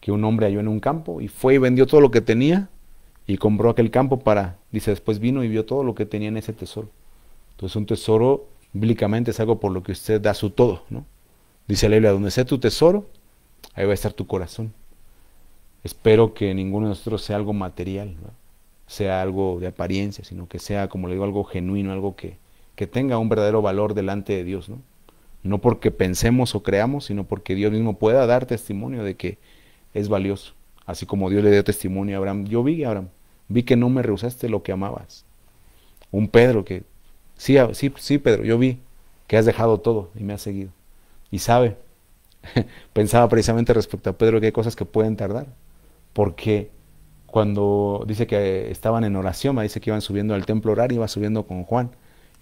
Speaker 1: que un hombre halló en un campo y fue y vendió todo lo que tenía y compró aquel campo para, dice, después vino y vio todo lo que tenía en ese tesoro. Entonces un tesoro bíblicamente es algo por lo que usted da su todo, ¿no? Dice la Biblia, donde sea tu tesoro, ahí va a estar tu corazón. Espero que ninguno de nosotros sea algo material, sea algo de apariencia, sino que sea, como le digo, algo genuino, algo que, que tenga un verdadero valor delante de Dios, ¿no? No porque pensemos o creamos, sino porque Dios mismo pueda dar testimonio de que es valioso. Así como Dios le dio testimonio a Abraham. Yo vi, Abraham, vi que no me rehusaste lo que amabas. Un Pedro que, sí, sí, sí, Pedro, yo vi que has dejado todo y me has seguido. Y sabe, <laughs> pensaba precisamente respecto a Pedro que hay cosas que pueden tardar, porque cuando dice que estaban en oración, dice que iban subiendo al templo orar, iba subiendo con Juan,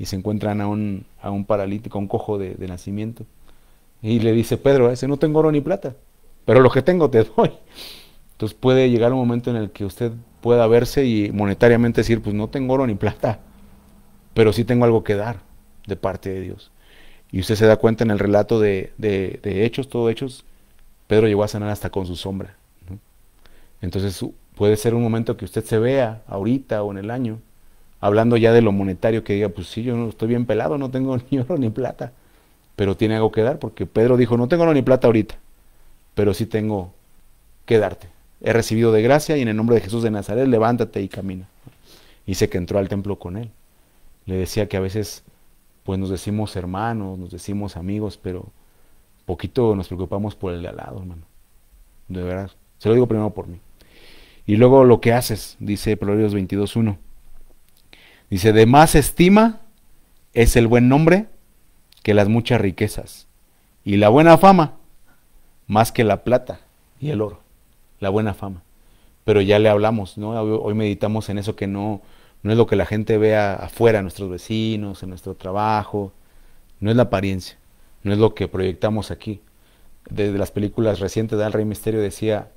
Speaker 1: y se encuentran a un, a un paralítico, a un cojo de, nacimiento. Y le dice Pedro, ese no tengo oro ni plata, pero lo que tengo te <laughs> doy. Entonces puede llegar un momento en el que usted pueda verse y monetariamente decir, pues no tengo oro ni plata, pero sí tengo algo que dar de parte de Dios. Y usted se da cuenta en el relato de, de, hechos, todo hechos, Pedro llegó a sanar hasta con su sombra. Entonces puede ser un momento que usted se vea ahorita o en el año hablando ya de lo monetario, que diga, pues sí, yo no estoy bien pelado, no tengo <laughs> ni oro ni plata, pero tiene algo que dar, porque Pedro dijo, no tengo oro ni plata ahorita, pero sí tengo que darte. He recibido de gracia y en el nombre de Jesús de Nazaret, levántate y camina. Y sé que entró al templo con él. Le decía que a veces, pues nos decimos hermanos, nos decimos amigos, pero poquito nos preocupamos por el de al lado, hermano. De verdad. Se lo digo primero por mí. Y luego lo que haces, dice Proverbios 22.1. Dice, de más estima es el buen nombre que las muchas riquezas. Y la buena fama más que la plata y el oro. La buena fama. Pero ya le hablamos, ¿no? Hoy meditamos en eso que no, no es lo que la gente vea afuera, nuestros vecinos, en nuestro trabajo. No es la apariencia, no es lo que proyectamos aquí. Desde las películas recientes de Al Rey Misterio decía,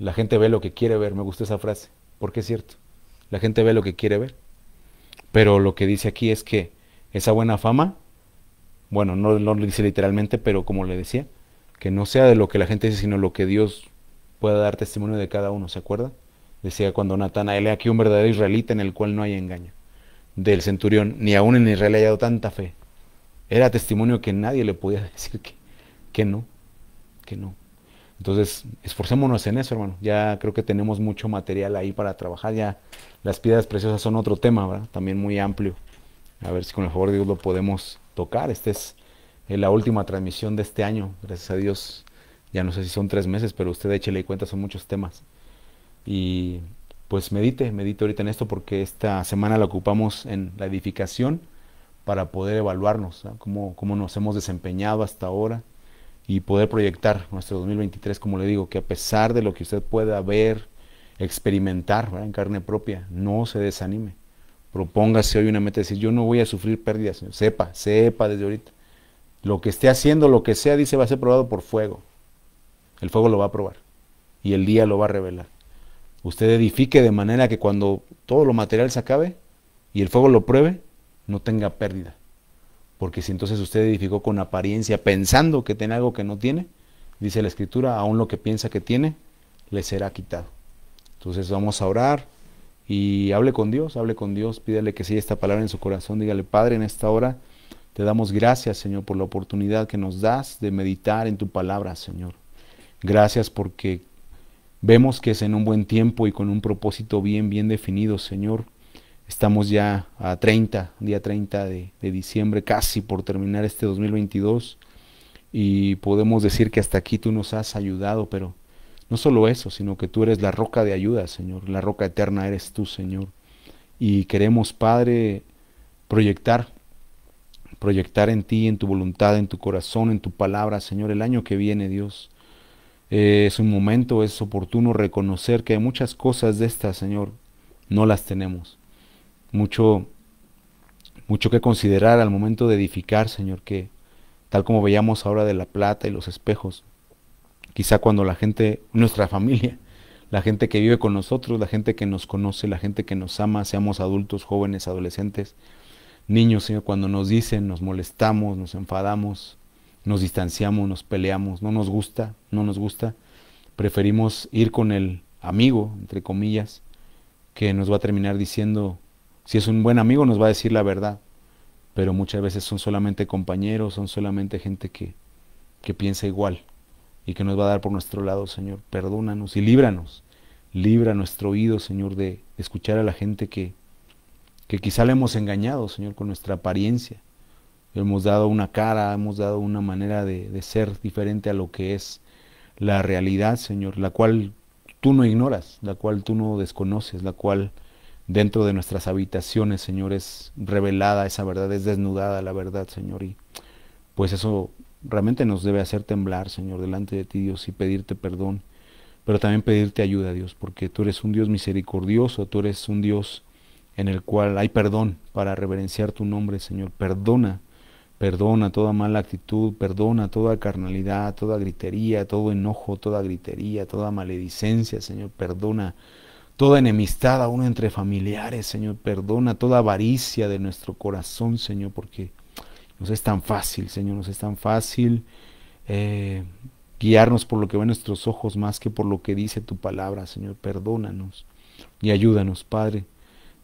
Speaker 1: la gente ve lo que quiere ver. Me gustó esa frase, porque es cierto. La gente ve lo que quiere ver. Pero lo que dice aquí es que esa buena fama, bueno, no lo dice literalmente, pero como le decía, que no sea de lo que la gente dice, sino lo que Dios pueda dar testimonio de cada uno, ¿se acuerda? Decía cuando Natanael, aquí un verdadero israelita en el cual no hay engaño, del centurión, ni aún en Israel haya dado tanta fe. Era testimonio que nadie le podía <laughs> decir que, que no, que no. Entonces, esforcémonos en eso, hermano. Ya creo que tenemos mucho material ahí para trabajar. Ya las piedras preciosas son otro tema, ¿verdad? También muy amplio. A ver si con el favor de Dios lo podemos tocar. Esta es eh, la última transmisión de este año. Gracias a Dios. Ya no sé si son tres meses, pero usted échele cuenta, son muchos temas. Y pues medite, medite ahorita en esto porque esta semana la ocupamos en la edificación para poder evaluarnos, cómo, cómo nos hemos desempeñado hasta ahora y poder proyectar nuestro 2023, como le digo, que a pesar de lo que usted pueda ver, experimentar en carne propia. No se desanime. Propóngase hoy una meta, decir, yo no voy a sufrir pérdidas. Sepa, sepa desde ahorita. Lo que esté haciendo, lo que sea, dice, va a ser probado por fuego. El fuego lo va a probar. Y el día lo va a revelar. Usted edifique de manera que cuando todo lo material se acabe y el fuego lo pruebe, no tenga pérdida. Porque si entonces usted edificó con apariencia, pensando que tiene algo que no tiene, dice la Escritura, aún lo que piensa que tiene, le será quitado. Entonces vamos a orar y hable con Dios, hable con Dios, pídale que siga esta palabra en su corazón, dígale, Padre, en esta hora te damos gracias, Señor, por la oportunidad que nos das de meditar en tu palabra, Señor. Gracias porque vemos que es en un buen tiempo y con un propósito bien, bien definido, Señor. Estamos ya a 30, día 30 de, de diciembre, casi por terminar este 2022 y podemos decir que hasta aquí tú nos has ayudado, pero no solo eso, sino que tú eres la roca de ayuda, Señor. La roca eterna eres tú, Señor. Y queremos, Padre, proyectar, proyectar en ti, en tu voluntad, en tu corazón, en tu palabra, Señor, el año que viene, Dios. Eh, es un momento, es oportuno reconocer que hay muchas cosas de estas, Señor, no las tenemos. Mucho, mucho que considerar al momento de edificar, Señor, que tal como veíamos ahora de la plata y los espejos, Quizá cuando la gente, nuestra familia, la gente que vive con nosotros, la gente que nos conoce, la gente que nos ama, seamos adultos, jóvenes, adolescentes, niños, cuando nos dicen, nos molestamos, nos enfadamos, nos distanciamos, nos peleamos, no nos gusta, no nos gusta, preferimos ir con el amigo, entre comillas, que nos va a terminar diciendo, si es un buen amigo nos va a decir la verdad, pero muchas veces son solamente compañeros, son solamente gente que, que piensa igual, y que nos va a dar por nuestro lado, Señor. Perdónanos y líbranos. Libra nuestro oído, Señor, de escuchar a la gente que, que quizá le hemos engañado, Señor, con nuestra apariencia. Hemos dado una cara, hemos dado una manera de, de ser diferente a lo que es la realidad, Señor, la cual tú no ignoras, la cual tú no desconoces, la cual dentro de nuestras habitaciones, Señor, es revelada esa verdad, es desnudada la verdad, Señor. Y pues eso Realmente nos debe hacer temblar, Señor, delante de ti, Dios, y pedirte perdón, pero también pedirte ayuda, Dios, porque tú eres un Dios misericordioso, tú eres un Dios en el cual hay perdón para reverenciar tu nombre, Señor. Perdona, perdona toda mala actitud, perdona toda carnalidad, toda gritería, todo enojo, toda gritería, toda maledicencia, Señor. Perdona toda enemistad aún entre familiares, Señor. Perdona toda avaricia de nuestro corazón, Señor, porque es tan fácil, Señor, nos es tan fácil eh, guiarnos por lo que ven nuestros ojos más que por lo que dice tu palabra, Señor. Perdónanos y ayúdanos, Padre.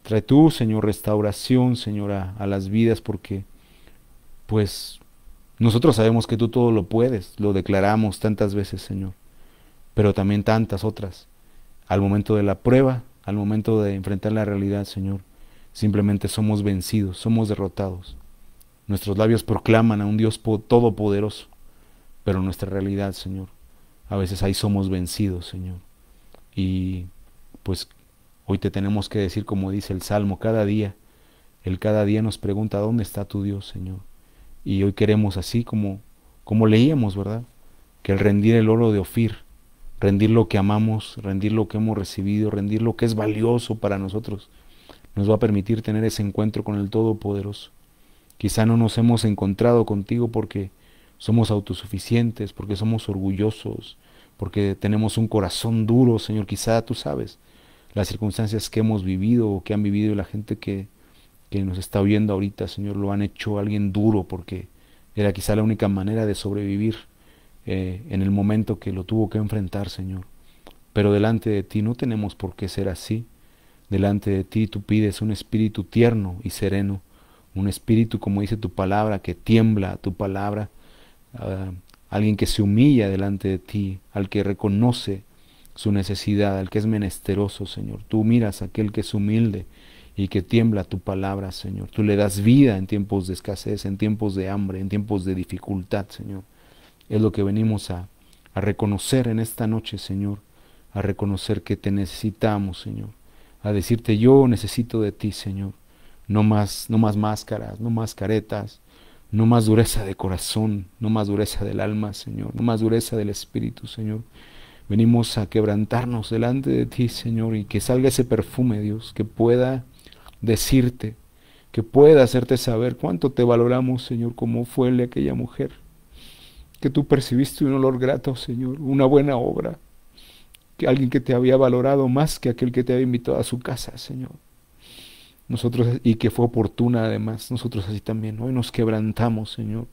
Speaker 1: Trae tú, Señor, restauración, Señor, a las vidas porque, pues, nosotros sabemos que tú todo lo puedes, lo declaramos tantas veces, Señor, pero también tantas otras. Al momento de la prueba, al momento de enfrentar la realidad, Señor, simplemente somos vencidos, somos derrotados. Nuestros labios proclaman a un Dios todopoderoso, pero nuestra realidad, Señor, a veces ahí somos vencidos, Señor. Y pues hoy te tenemos que decir, como dice el Salmo, cada día, el cada día nos pregunta, ¿dónde está tu Dios, Señor? Y hoy queremos así como, como leíamos, ¿verdad? Que el rendir el oro de Ofir, rendir lo que amamos, rendir lo que hemos recibido, rendir lo que es valioso para nosotros, nos va a permitir tener ese encuentro con el Todopoderoso. Quizá no nos hemos encontrado contigo porque somos autosuficientes, porque somos orgullosos, porque tenemos un corazón duro, Señor. Quizá tú sabes las circunstancias que hemos vivido o que han vivido la gente que, que nos está oyendo ahorita, Señor, lo han hecho alguien duro porque era quizá la única manera de sobrevivir eh, en el momento que lo tuvo que enfrentar, Señor. Pero delante de ti no tenemos por qué ser así. Delante de ti tú pides un espíritu tierno y sereno un espíritu, como dice tu palabra, que tiembla tu palabra, ah, alguien que se humilla delante de ti, al que reconoce su necesidad, al que es menesteroso, Señor. Tú miras a aquel que es humilde y que tiembla tu palabra, Señor. Tú le das vida en tiempos de escasez, en tiempos de hambre, en tiempos de dificultad, Señor. Es lo que venimos a, a reconocer en esta noche, Señor, a reconocer que te necesitamos, Señor, a decirte yo necesito de ti, Señor no más, no más máscaras, no más caretas, no más dureza de corazón, no más dureza del alma, Señor, no más dureza del espíritu, Señor. Venimos a quebrantarnos delante de ti, Señor, y que salga ese perfume, Dios, que pueda decirte, que pueda hacerte saber cuánto te valoramos, Señor, como fue aquella mujer. Que tú percibiste un olor grato, Señor, una buena obra. Que alguien que te había valorado más que aquel que te había invitado a su casa, Señor. Nosotros, y que fue oportuna además, nosotros así también. Hoy nos quebrantamos, Señor.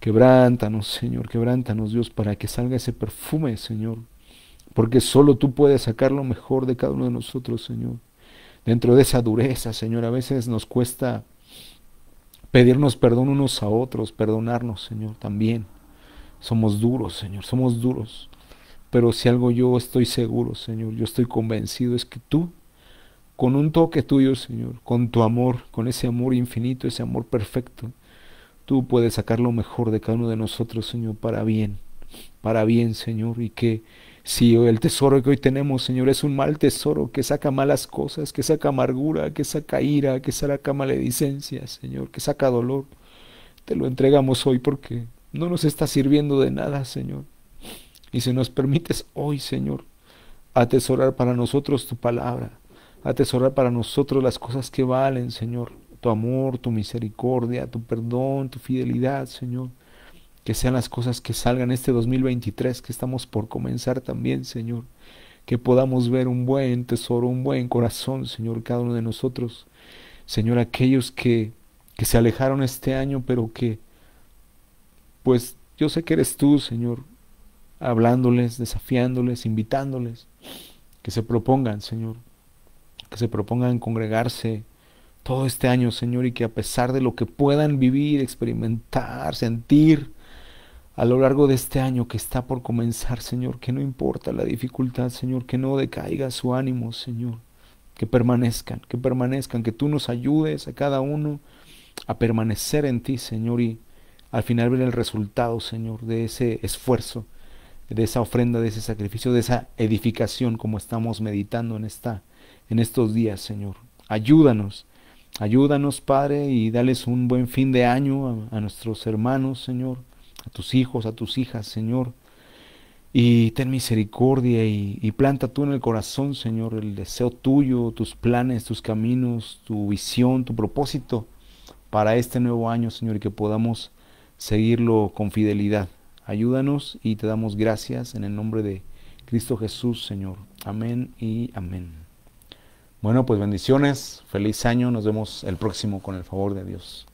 Speaker 1: Quebrántanos, Señor, quebrántanos, Dios, para que salga ese perfume, Señor. Porque solo tú puedes sacar lo mejor de cada uno de nosotros, Señor. Dentro de esa dureza, Señor, a veces nos cuesta pedirnos perdón unos a otros, perdonarnos, Señor, también. Somos duros, Señor, somos duros. Pero si algo yo estoy seguro, Señor, yo estoy convencido, es que tú con un toque tuyo, Señor, con tu amor, con ese amor infinito, ese amor perfecto, tú puedes sacar lo mejor de cada uno de nosotros, Señor, para bien, para bien, Señor, y que si el tesoro que hoy tenemos, Señor, es un mal tesoro que saca malas cosas, que saca amargura, que saca ira, que saca maledicencia, Señor, que saca dolor, te lo entregamos hoy porque no nos está sirviendo de nada, Señor. Y si nos permites hoy, Señor, atesorar para nosotros tu palabra, atesorar para nosotros las cosas que valen, Señor. Tu amor, tu misericordia, tu perdón, tu fidelidad, Señor. Que sean las cosas que salgan este 2023 que estamos por comenzar también, Señor. Que podamos ver un buen tesoro, un buen corazón, Señor, cada uno de nosotros. Señor, aquellos que, que se alejaron este año, pero que, pues yo sé que eres tú, Señor, hablándoles, desafiándoles, invitándoles, que se propongan, Señor, que se propongan congregarse todo este año, Señor, y que a pesar de lo que puedan vivir, experimentar, sentir a lo largo de este año que está por comenzar, Señor, que no importa la dificultad, Señor, que no decaiga su ánimo, Señor, que permanezcan, que permanezcan, que tú nos ayudes a cada uno a permanecer en ti, Señor, y al final ver el resultado, Señor, de ese esfuerzo, de esa ofrenda, de ese sacrificio, de esa edificación como estamos meditando en esta en estos días, Señor. Ayúdanos, ayúdanos, Padre, y dales un buen fin de año a, nuestros hermanos, Señor, a tus hijos, a tus hijas, Señor. Y ten misericordia y, y, planta tú en el corazón, Señor, el deseo tuyo, tus planes, tus caminos, tu visión, tu propósito para este nuevo año, Señor, y que podamos seguirlo con fidelidad. Ayúdanos y te damos gracias en el nombre de Cristo Jesús, Señor. Amén y amén. Bueno, pues bendiciones, feliz año, nos vemos el próximo con el favor de Dios.